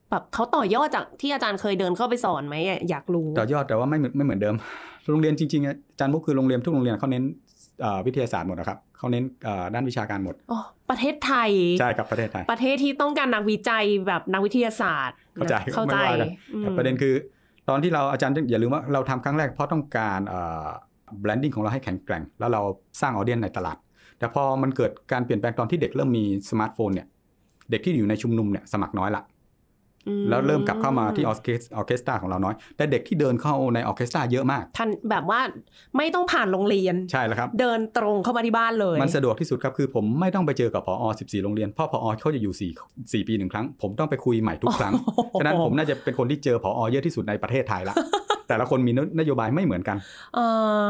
แบบเขาต่อยอดจากที่อาจารย์เคยเดินเข้าไปสอนไหม อยากรู้ ต่อยอดแต่ว่าไม่ไม่เหมือนเดิม โรงเรียนจริงๆ อาจารย์มุกคือโรงเรียนทุกโรงเรียนเขาเน้นวิทยาศาสตร์หมดนะครับเขาเน้นด้านวิชาการหมดประเทศไทย ใช่ครับ ประเทศไทย ประเทศที่ต้องการนักวิจัยแบบนักวิทยาศาสตร์ เข้าใจเข้าใจ ประเด็นคือตอนที่เราอาจารย์อย่าลืมว่าเราทำครั้งแรก เพราะต้องการแบรนดิ้งของเราให้แข็งแกร่ง แล้วเราสร้างออเดียนในตลาด แต่พอมันเกิดการเปลี่ยนแปลงตอนที่เด็กเริ่มมีสมาร์ทโฟนเนี่ย เด็กที่อยู่ในชุมนุมเนี่ยสมัครน้อยละแล้วเริ่มกลับเข้ามาที่ออเคสตราของเราน้อย แต่เด็กที่เดินเข้าในออเคสตราเยอะมาก ท่านแบบว่าไม่ต้องผ่านโรงเรียนใช่แล้วครับ เดินตรงเข้ามาที่บ้านเลย มันสะดวกที่สุดครับคือผมไม่ต้องไปเจอกับพอ14โรงเรียนเพราะพอเขาจะอยู่4 4ปีหนึ่งครั้ง ผมต้องไปคุยใหม่ทุกครั้งฉะนั้นผมน่าจะเป็นคนที่เจอพอเยอะที่สุดในประเทศไทยละ แต่ละคนมีนโยบายไม่เหมือนกัน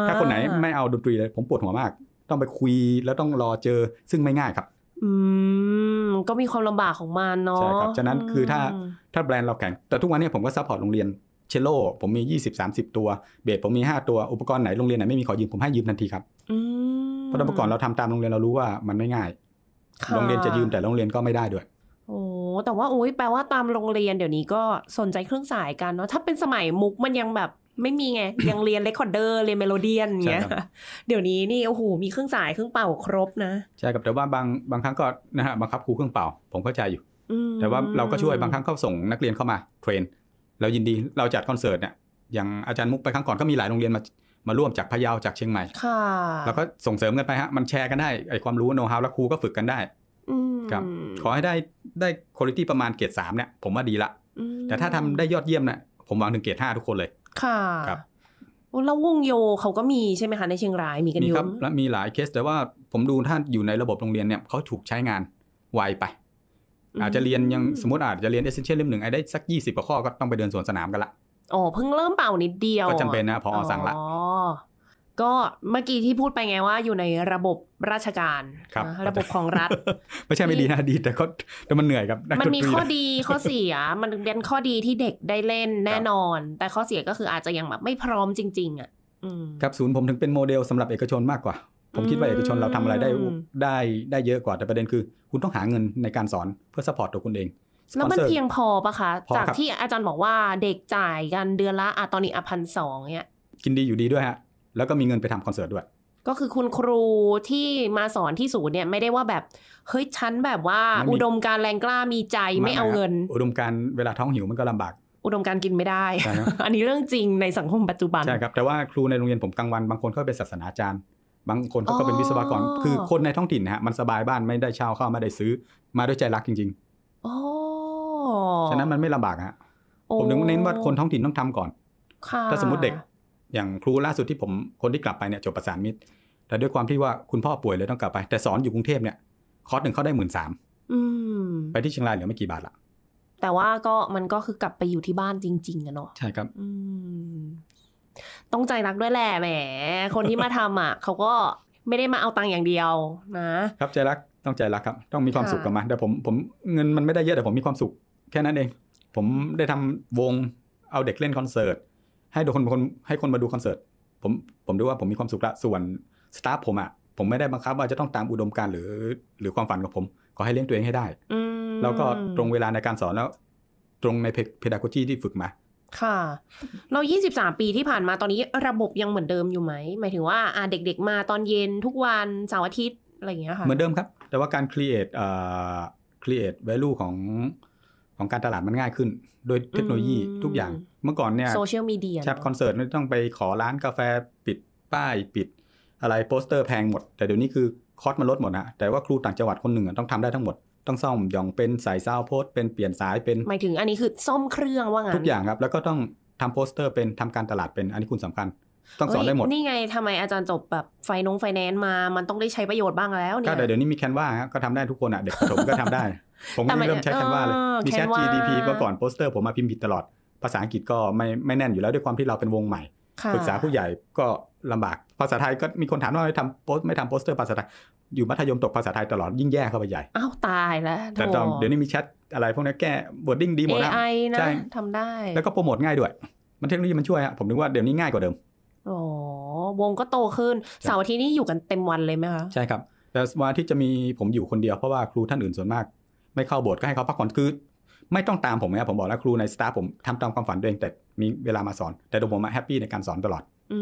ถ้าคนไหนไม่เอาดนตรีเลย ผมปวดหัวมาก ต้องไปคุยแล้วต้องรอเจอซึ่งไม่ง่ายครับอืม ก็มีความลำบากของมันเนาะใช่ครับ ฉะนั้นคือถ้าถ้าแบรนด์เราแข็ง แต่ทุกวันนี้ผมก็ซัพพอร์ตโรงเรียนเชลโลผมมี 20 30 ตัว เบสผมมี 5 ตัว อุปกรณ์ไหนโรงเรียนไหนไม่มีขอยืม ผมให้ยืมทันทีครับเพราะเมื่อก่อนเราทำตามโรงเรียนเรารู้ว่ามันไม่ง่ายโรงเรียนจะยืมแต่โรงเรียนก็ไม่ได้ด้วย โอ้แต่ว่าโอ้ยแปลว่าตามโรงเรียน เดี๋ยวนี้ก็สนใจเครื่องสายกันเนาะถ้าเป็นสมัยมุกมันยังแบบไม่มีไง ยังเรียนเลคคอร์เดอร์เรียนเมโลเดียนเงี้ยเดี๋ยวนี้ นี่โอ้โหมีเครื่องสายเครื่องเป่าครบนะใช่กับแต่ว่าบางบางครั้งก็นะฮะบังคับครูเครื่องเป่า ผมเข้าใจอยู่แต่ว่าเราก็ช่วยบางครั้งเขาส่งนักเรียนเข้ามาเทรนเรายินดีเราจัดคอนเสิร์ตเนี่ยอย่างอาจารย์มุกไปครั้งก่อนก็มีหลายโรงเรียนมามาร่วมจากพะเยาจากเชียงใหม่ค่ะแล้วก็ส่งเสริมกันไปฮะมันแชร์กันได้ไอความรู้โน้ตฮาวและครูก็ฝึกกันได้ครับ ขอให้ได้ได้คุณภาพประมาณเกรดสามเนี่ย ผมว่าดีละแต่ถ้าทำได้ยอดเยี่ยมนะผมหวังถึงเกรดห้าทุกคนเลยค่ะครับแล้ววงโยเขาก็มีใช่ไหมคะในเชียงรายมีกันเยอะมีครับและมีหลายเคส แต่ว่าผมดูท่านอยู่ในระบบโรงเรียนเนี่ยเขาถูกใช้งานไวไป อาจจะเรียนยังสมมติอาจจะเรียนเอเซนเชียลเล่มหนึ่งไอ้ได้สักยี่สิบกว่าข้อก็ต้องไปเดินสวนสนามกันละ อ๋อ เพิ่งเริ่มเป่านิดเดียวก็จำเป็นนะ พออสั่งละก็เมื่อกี้ที่พูดไปไงว่าอยู่ในระบบราชการรระบบของรัฐ ไม่ใช่ไม่ดีนะดีแต่ก็แต่มันเหนื่อยครับมันมีข้อดีข้อเสียมันเป็นข้อดีที่เด็กได้เล่นแน่นอน แต่ข้อเสียก็คืออาจจะยังแบบไม่พร้อมจริงๆอ่ะครับศูนย์ผมถึงเป็นโมเดลสำหรับเอกชนมากกว่าผมคิดว่าเอกชนเราทำอะไรได้ได้ได้เยอะกว่าแต่ประเด็นคือคุณต้องหาเงินในการสอนเพื่อสปอร์ตตัวคุณเองแล้วมันเพียงพอปะคะจากที่อาจารย์บอกว่าเด็กจ่ายกันเดือนละอ่ะตอนนี้อ่ะพันสองเนี่ยกินดีอยู่ดีด้วยฮะแล้วก็มีเงินไปทำคอนเสิร์ตด้วย ก็คือคุณครูที่มาสอนที่ศูนย์เนี่ยไม่ได้ว่าแบบ เฮ้ยฉันแบบว่าอุดมการแรงกล้ามีใจไม่เอาเงิน อุดมการเวลาท้องหิวมันก็ลำบาก อุดมการกินไม่ได้ อันนี้เรื่องจริงในสังคมปัจจุบัน ใช่ครับแต่ว่าครูในโรงเรียนผมกลางวัน บางคนเขาเป็นศาสนาจารย์ บางคนเขาก็เป็นวิศวกร คือคนในท้องถิ่นนะฮะมันสบายบ้านไม่ได้เช่าเข้ามาได้ซื้อ มาด้วยใจรักจริงโอ้ฉะนั้นมันไม่ลำบากฮะผมถึงเน้นว่าคนท้องถิ่นต้องทำก่อนถ้าสมมติเด็กอย่างครูล่าสุดที่ผมคนที่กลับไปเนี่ยจบประสานมิตร แต่ด้วยความที่ว่าคุณพ่อป่วยเลยต้องกลับไปแต่สอนอยู่กรุงเทพเนี่ยคอร์สหนึ่งเขาได้หมื่นสามไปที่เชียงรายเหลือไม่กี่บาทละแต่ว่าก็มันก็คือกลับไปอยู่ที่บ้านจริงๆอะเนาะใช่ครับต้องใจรักด้วยแหละแหม คนที่มาทำอ่ะเขาก็ไม่ได้มาเอาตังค์อย่างเดียว นะครับใจรักต้องใจรักครับ ต้องมีความสุขกับมันแต่ผมผมเงินมันไม่ได้เยอะแต่ผมมีความสุข แค่นั้นเองผมได้ทำวงเอาเด็กเล่นคอนเสิร์ตให้คนคนให้คนมาดูคอนเสิร์ตผมผมดูว่าผมมีความสุขละส่วนสตาฟผมอะ่ะผมไม่ได้บังคับว่าจะต้องตามอุดมการหรือหรือความฝันของผม ขอให้เลี้ยงตัวเองให้ได้แล้วก็ตรงเวลาในการสอนแล้ว ตรงในเพดาโกจีที่ฝึกมา ค่ะ เรา 23 ปีที่ผ่านมาตอนนี้ ระบบยังเหมือนเดิมอยู่ไหม หมายถึงว่าเด็กๆมาตอนเย็นทุกวันเสาร์อาทิตย์อะไรอย่างเงี้ยค่ะเหมือนเดิมครับ แต่ว่าการ create เอ่อ create value ของของการตลาดมันง่ายขึ้นโดยเทคโนโลยีทุกอย่างเมื่อก่อนเนี่ยโซเชียลมีเดียแคปคอนเสิร์ตต้องไปขอร้านกาแฟปิดป้ายปิดอะไรโปสเตอร์แพงหมด แต่เดี๋ยวนี้คือคอสมันลดหมดนะแต่ว่าครูต่างจังหวัดคนหนึ่งต้องทำได้ทั้งหมด ต้องซ่อมย่องเป็นสายซาวโพสเป็นเปลี่ยนสายเป็นหมายถึงอันนี้คือซ่อมเครื่องว่างั้นทุกอย่างครับแล้วก็ต้องทำโปสเตอร์เป็นทำการตลาดเป็นอันนี้คุณสำคัญ ต้องสอนได้หมดนี่ไงทำไมอาจารย์จบแบบไฟนงไฟแนนซ์มา มันต้องได้ใช้ประโยชน์บ้างแล้วเนี่ยก็เดี๋ยวนี้มีแคนวาก็ทำได้ทุกคนอ่ะเด็กผมก็ทำได้ ผมก็เริ่มใช้แคนวาเลยมีแชท GDP เมื่อก่อนโปสเตอร์ผมมาพิมพ์ผิดตลอดภาษาอังกฤษก็ไม่ไม่แน่นอยู่แล้วด้วยความที่เราเป็นวงใหม่ปรึกษาผู้ใหญ่ก็ลำบากภาษาไทยก็มีคนถามว่าไม่ทำโพสไม่ทำโปสเตอร์ภาษาไทยอยู่มัธยมตกภาษาไทยตลอดยิ่งแย่เข้าไปใหญ่อ้าวตายแล้วแต่เดี๋ยวนี้มีแชทอะไรพวกนี้แก้บอดดิ้งดีหมดแล้วใช่ทำได้แล้วก็โปรโมทง่ายด้วย มันเทคโนโลยีมันช่วยอะผมนึกว่าเดี๋ยวนี้ง่ายกว่าเดิมอ๋อวงก็โตขึ้นเสาร์อาทิตย์นี้อยู่กันเต็มวันเลยไหมคะใช่ครับ แต่วันที่จะมีผมอยู่คนเดียวเพราะว่าครูท่านอื่นส่วนมาก ไม่เข้าโบสถ์ก็ให้เขาพักผ่อนคือไม่ต้องตามผมนะผมบอกแล้วครูในสตาฟผมทำตามความฝันด้วเองแต่มีเวลามาสอน แต่ดูผมมาแฮปปี้ในการสอนตลอด อื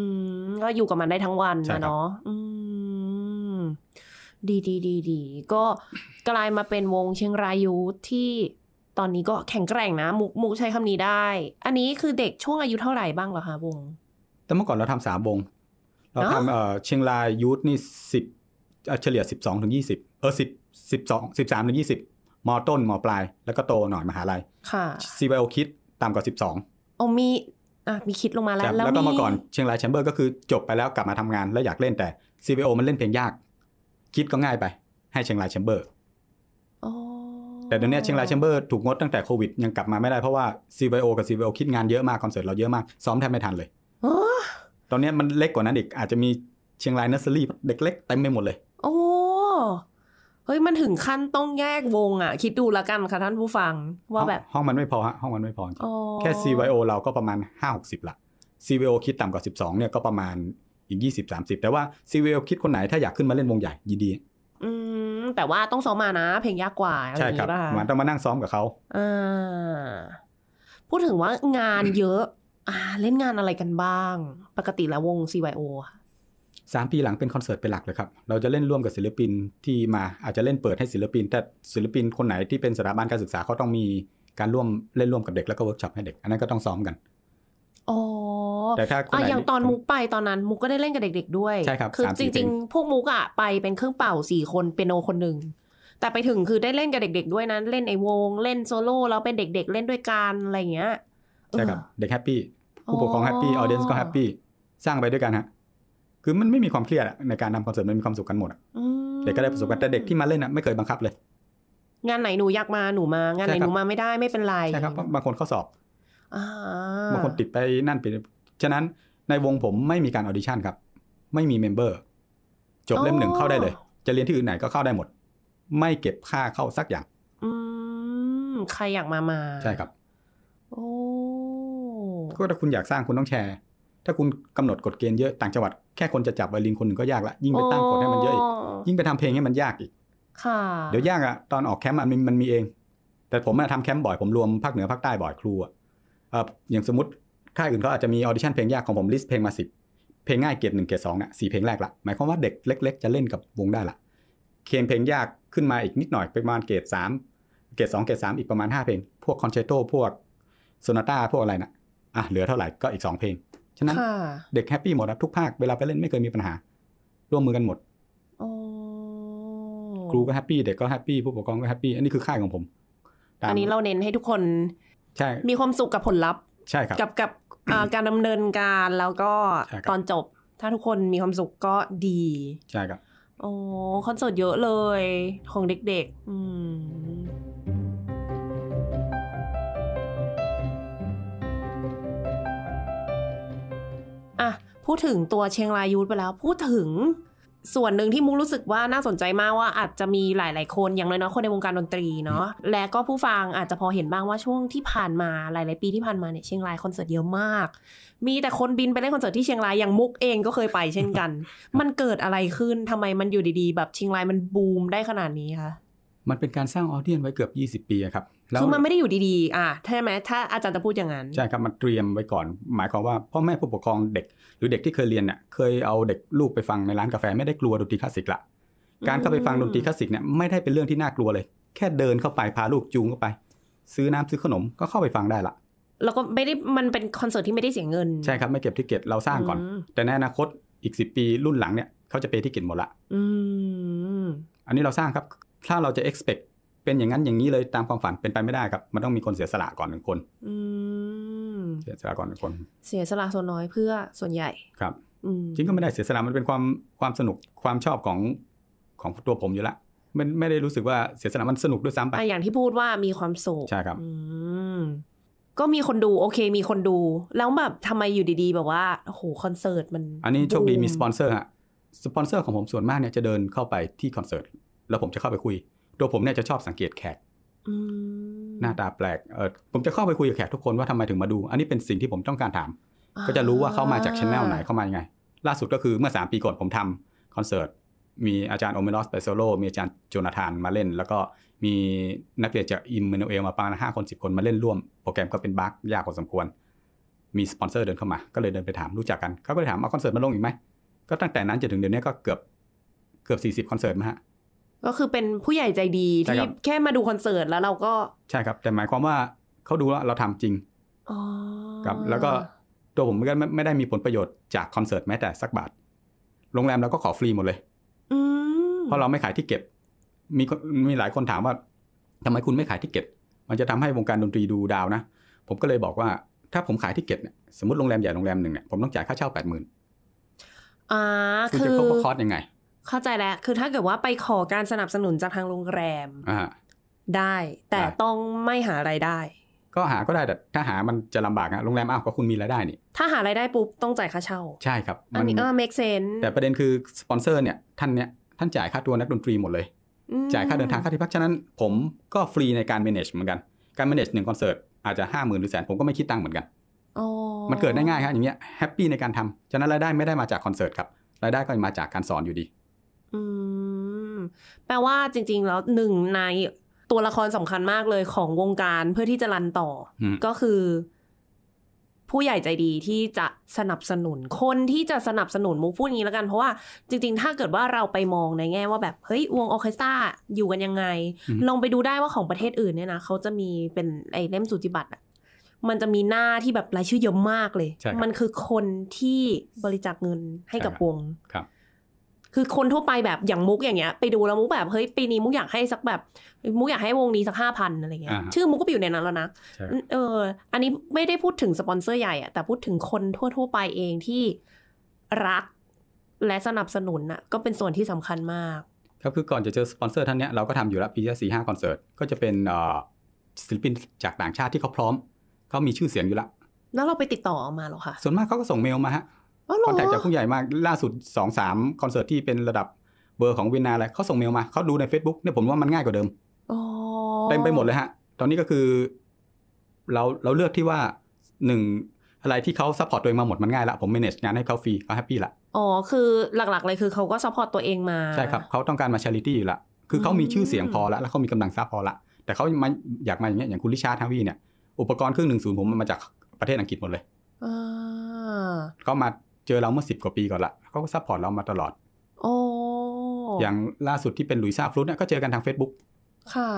มก็อยู่กับมันได้ทั้งวันนะเนาะอืม ดีดีดีดีก็กลายมาเป็นวงเชียงรายยูทที่ตอนนี้ก็แข็งแกร่งนะมุกมุกใช้คำนี้ได้ อันนี้คือเด็กช่วงอายุเท่าไหร่บ้างเหรอคะวง แต่เมื่อก่อนเราทำสามวง เราทำเออเชียงรายยูทนี่สิบเฉลี่ยสิบสองถึงยี่สิบเออสิบสิบสองสิบสามถึงยี่สิบมอต้นมอปลายแล้วก็โตหน่อยมหาลัย ค่ะ c โ o คิดต่ำกว่าสิบสออมีอ่ะมีคิดลงมาแล้ว แล้วก็มาก่อนเชียงรายแชมเบอร์ก็คือจบไปแล้วกลับมาทำงานแล้วอยากเล่นแต่ CBO มันเล่นเพลงยาก คิดก็ง่ายไป ให้เชียงรายแชมเบอร์แต่เดี๋ยวนี้เชียงรายแชมเบอร์ถูกงดตั้งแต่โควิดยังกลับมาไม่ได้เพราะว่า CBO กับ CBO คิดงานเยอะมาก คอนเสิร์ตเราเยอะมากซ้อมแทบไม่ทันเลยตอนนี้มันเล็กกว่านั้นอีกอาจจะมีเชียงรายเนสเซอรี่เด็กเล็กเต็มไปหมดเลย โอ้เฮ้ยมันถึงขั้นต้องแยกวงอ่ะ คิดดูละกันค่ะท่านผู้ฟัง ว่าแบบ ห้องมันไม่พอฮะห้องมันไม่พอ แค่ CYO เราก็ประมาณ 5 60ละ CVO คิดต่ำกว่า12เนี่ยก็ประมาณอีก 20 30 แต่ว่า CVO คิดคนไหนถ้าอยากขึ้นมาเล่นวงใหญ่ยินดีอืม แต่ว่าต้องซ้อมมานะเพลงยากกว่าใช่ครับมันต้องมานั่งซ้อมกับเขาอ่า พูดถึงว่างานเยอะ อ่าเล่นงานอะไรกันบ้าง ปกติแล้ววง CYO 3ปีหลังเป็นคอนเสิร์ตเป็นหลักเลยครับ เราจะเล่นร่วมกับศิลปินที่มาอาจจะเล่นเปิดให้ศิลปินแต่ศิลปินคนไหนที่เป็นสถาบันการศึกษาเขาต้องมีการร่วมเล่นร่วมกับเด็กแล้วก็เวิร์กช็อปให้เด็กอันนั้นก็ต้องซ้อมกัน อ๋อ แต่ถ้าคนไหนอย่างตอนมุกไปตอนนั้นมุกก็ได้เล่นกับเด็กๆ ด้วยใช่ครับคือจริง ๆ พวกมุกอะไปเป็นเครื่องเป่าสี่คนเปียโนคนหนึ่ง แต่ไปถึงคือได้เล่นกับเด็ก ๆ ด้วยนั้นเล่นไอวงเล่นโซโล่แล้วเป็นเด็ก ๆ เล่นด้วยกันอะไรเงี้ยใช่ครับเด็กแฮปปี้ผู้ปกครองแฮปปี้ออเดนส์ก็แฮปปี้สร้างไปด้วยกันฮะคือมันไม่มีความเครียดในการทำคอนเสิร์ตมันมีความสุขกันหมดเด็กก็ได้ประสบการณ์แต่เด็กที่มาเล่นอ่ะไม่เคยบังคับเลย งานไหนหนูอยากมาหนูมา งานไหนหนูมาไม่ได้ไม่เป็นไรใช่ครับบางคนเข้สอบบางคนติดไปนั่นไปฉะนั้นในวงผมไม่มีการออดิชั่นครับไม่มีเมมเบอร์จบเล่มหนึ่งเข้าได้เลย จะเรียนที่อื่นไหนก็เข้าได้หมด ไม่เก็บค่าเข้าสักอย่าง อืมใครอยากมามา ใช่ครับโอ้ก็ถ้าคุณอยากสร้างคุณต้องแชร์ ถ้าคุณกำหนดกฎเกณฑ์เยอะต่างจังหวัดแค่คนจะจับไวอลินคนหนึ่งก็ยากละยิ่งไปตั้งกฎให้มันเยอะอีก ยิ่งไปทำเพลงให้มันยากอีกเดี๋ยวยากอะตอนออกแคมป์มันมันมีเอง แต่ผมทำแคมป์บ่อยผมรวมภาคเหนือภาคใต้บ่อยครูอะอย่างสมมติค่ายอื่นเขาอาจจะมีออเดชั่นเพลงยากของผมลิสต์เพลงมาสิบเพลงง่ายเกรดหนึ่งเกรดสองน่ะสี่เพลงแรกละหมายความว่าเด็กเล็ก ๆจะเล่นกับวงได้ละเคีงเพลงยากขึ้นมาอีกนิดหน่อยประมาณเกรดสามเกรดสองเกรดสามอีกประมาณห้าเพลงพวกคอนแชตโตพวกโซนาต้าพวกอะไรนะอ่ะเหลือเท่าไหร่ก็อีกสองเพลงฉะนั้นเด็กแฮปปี้หมดครับทุกภาคเวลาไปเล่นไม่เคยมีปัญหา ร่วมมือกันหมดครูก็แฮปปี้เด็กก็แฮปปี้ผู้ปกครองก็แฮปปี้อันนี้คือค่ายของผม อันนี้เราเน้นให้ทุกคน ใช่ มีความสุขกับผลลัพธ์ใช่ครับกับกับการดำเนินการแล้วก็ตอนจบถ้าทุกคนมีความสุขก็ดี ใช่ครับ โอ้คอนเสิร์ตเยอะเลยของเด็ก ๆ อืมอะพูดถึงตัวเชียงรายยูทไปแล้วพูดถึง ส่วนหนึ่งที่มุกรู้สึกว่าน่าสนใจมากว่าอาจจะมีหลาย ๆ คนอย่างน้อย ๆ คนในวงการดนตรีเนาะและก็ผู้ฟังอาจจะพอเห็นบ้างว่าช่วงที่ผ่านมาหลาย ๆ ปีที่ผ่านมาเนี่ยเชียงรายคอนเสิร์ตเยอะมาก มีแต่คนบินไปเล่นคอนเสิร์ตที่เชียงรายอย่างมุกเองก็เคยไปเช่นกัน มันเกิดอะไรขึ้นทำไมมันอยู่ดี ๆ แบบเชียงรายมันบูมได้ขนาดนี้คะมันเป็นการสร้างออเดียนไว้เกือบ 20 ปีครับคือมันไม่ได้อยู่ดีๆอ่ะใช่ไหมถ้าอาจารย์จะพูดอย่างนั้น ใช่ครับมันเตรียมไว้ก่อน หมายความว่า พ่อแม่ผู้ปกครองเด็กหรือเด็กที่เคยเรียนเนี่ยเคยเอาเด็กลูกไปฟังในร้านกาแฟไม่ได้กลัวดนตรีคลาสสิกละการเข้าไปฟังดนตรีคลาสสิกเนี่ยไม่ได้เป็นเรื่องที่น่ากลัวเลย แค่เดินเข้าไปพาลูกจูงเข้าไป ซื้อน้ำซื้อขนมก็เข้าไปฟังได้ละแล้วก็ไม่ได้มันเป็นคอนเสิร์ตที่ไม่ได้เสียเงิน ใช่ครับไม่เก็บทิเกตเราสร้างก่อน แต่ในอนาคตอีกสิปี รุ่นหลังเนี่ยเขาจะเปทิเกตหมดละอันนี้เราสร้างครับถ้าเราจะ expect เป็นอย่างนั้นอย่างนี้เลยตามความฝันเป็นไปไม่ได้ครับมันต้องมีคนเสียสละก่อนหนึ่งคนเสียสละก่อนหนึ่งคน เสียสละส่วนน้อยเพื่อส่วนใหญ่ครับจริงก็ไม่ได้เสียสละมันเป็นความความสนุกความชอบของของตัวผมอยู่ละ มันไม่ได้รู้สึกว่าเสียสละมันสนุกด้วยซ้ำไปอย่างที่พูดว่ามีความสุขใช่ครับก็มีคนดูโอเค มีคนดู แล้วแบบทำไมอยู่ดีๆ แบบว่าโอ้โหคอนเสิร์ตมัน อันนี้โชคดีมีสปอนเซอร์ฮะสปอนเซอร์ของผมส่วนมากเนี่ยจะเดินเข้าไปที่คอนเสิร์ตแล้วผมจะเข้าไปคุยตัวผมเนี่ยจะชอบสังเกตแขกหน้าตาแปลกเออผมจะเข้าไปคุยกับแขกทุกคนว่าทำไมถึงมาดู อันนี้เป็นสิ่งที่ผมต้องการถาม ก็จะรู้ว่าเข้ามาจากชแนลไหนเข้ามายังไง ล่าสุดก็คือเมื่อ 3 ปีก่อนผมทำคอนเสิร์ตมีอาจารย์โอเมรอสเปโซโลมีอาจารย์โจนาธานมาเล่น แล้วก็มีนักเรียนจากอิมเมนูเอลมาประมาณห้าคนสิบคนมาเล่นร่วม โปรแกรมก็เป็นบั๊กยากพอสมควร มีสปอนเซอร์เดินเข้ามา ก็เลยเดินไปถามรู้จักกันเขาก็เลยถามเอาคอนเสิร์ตมาลงอีกไหมก็ตั้งแต่นั้นจนถึงเดี๋ยวนี้ก็เกือบเกือบสี่ิบคอนเสิร์ตมาฮะก็คือเป็นผู้ใหญ่ใจดีที่แค่มาดูคอนเสิร์ตแล้วเราก็ ใช่ครับ แต่หมายความว่าเขาดูแล้วเราทำจริงครับแล้วก็ตัวผมก็ไม่ได้มีผลประโยชน์จากคอนเสิร์ตแม้แต่สักบาท โรงแรมเราก็ขอฟรีหมดเลยอเพราะเราไม่ขายที่เก็บ มีมีหลายคนถามว่า ทำไมคุณไม่ขายที่เก็บมันจะทำให้วงการดนตรีดูดาวนะผมก็เลยบอกว่าถ้าผมขายที่เก็บเนี่ยสมมติโรงแรมใหญ่โรงแรมหนึ่งเนี่ยผมต้องจ่ายค่าเช่าแปดหมื่นอคือจะคบคอสยังไงเข้าใจแล้ว คือถ้าเกิดว่าไปขอการสนับสนุนจากทางโรงแรมอได้ แต่ต้องไม่หาไรายได้ ก็หาก็ได้แต่ถ้าหามันจะลำบากนะโรงแรมอ้าวก็คุณมีรายได้นี่ ถ้าหารายได้ปุ๊บ ต้องจ่ายค่าเช่า ใช่ครับอันนี้เออ make sense แต่ประเด็นคือ สปอนเซอร์เนี่ย ท่านเนี่ย ท่านจ่ายค่าตัวนักดนตรีหมดเลย จ่ายค่าเดินทางค่าที่พัก ฉะนั้นผมก็ฟรีในการ manage เหมือนกัน การ manage หนึ่งคอนเสิร์ตอาจจะห้าหมื่นหรือแสนผมก็ไม่คิดตังค์เหมือนกันมันเกิดได้ง่ายครับอย่างเงี้ยแฮปปี้ในการทำฉะนั้นรายได้ไม่ได้มาจากคอนเสิร์ตครับรายได้ก็มาจากการสอนอยู่ดีอืม แปลว่าจริง ๆ แล้วหนึ่งในตัวละครสำคัญมากเลยของวงการเพื่อที่จะรันต่อ ก็คือ ผู้ใหญ่ใจดีที่จะสนับสนุนคนที่จะสนับสนุนมุกพูดงี้แล้วกัน เพราะว่าจริงๆ ถ้าเกิดว่าเราไปมองในแง่ว่าแบบเฮ้ยวงออเคสตราอยู่กันยังไง ลองไปดูได้ว่าของประเทศอื่นเนี่ยนะเขาจะมีเป็นไอเล่มสุจิบัตรมันจะมีหน้าที่แบบรายชื่อเยอะมากเลยมันคือคนที่บริจาคเงินให้กับวงครับคือคนทั่วไปแบบอย่างมุกอย่างเงี้ยไปดูแล้วมุกแบบเฮ้ยปีนี้มุกอยากให้สักแบบ มุกอยากให้วงนี้สักห้าพันอะไรเงี้ยชื่อมุกก็ไปอยู่ในนั้นแล้วนะเออ อันนี้ไม่ได้พูดถึงสปอนเซอร์ใหญ่อะแต่พูดถึงคนทั่วทั่วไปเองที่รักและสนับสนุนอะก็เป็นส่วนที่สำคัญมาก ครับคือก่อนจะเจอสปอนเซอร์ท่านเนี้ยเราก็ทำอยู่แล้วปีละสี่ห้าคอนเสิร์ตก็จะเป็นศิลปินจากต่างชาติที่เขาพร้อม เขามีชื่อเสียงอยู่ละแล้วเราไปติดต่อออกมาหรอคะส่วนมากเขาก็ส่งเมลมาฮะคอนแทคจากผู้ใหญ่มาก ล่าสุดสองสามคอนเสิร์ตที่เป็นระดับเบอร์ของวินนาอะไรเขาส่งเมลมา เขาดูใน Facebook เนี่ยผมว่ามันง่ายกว่าเดิมเต็มไปหมดเลยฮะ ตอนนี้ก็คือ เราเราเลือกที่ว่าหนึ่งอะไรที่เขาซัพพอร์ตตัวเองมาหมดมันง่ายละ ผมเมนจงานให้เขาฟรีเขาแฮปปี้ละ อ๋อ คือหลักๆ เลยคือเขาก็ซัพพอร์ตตัวเองมา ใช่ครับเขาต้องการมาชาริตี้อยู่ละคือเขามีชื่อเสียงพอละแล้วเขามีกำลังซัพพอร์ตละแต่เขาม่อยากมาอย่างเงี้ยอย่างคุณลิชาร์ทาวีเนี่ย อุปกรณ์เครื่องหนึ่งศูนย์ผมมันมาจากประเทศอังกฤษหมดเลยเขามาเจอเราเมื่อสิบกว่าปีก่อนละเขาก็ซัพพอร์ตเรามาตลอด โอ้ อย่างล่าสุดที่เป็นลุยซาฟลุตเนี่ยก็เจอกันทาง Facebook ค่ะ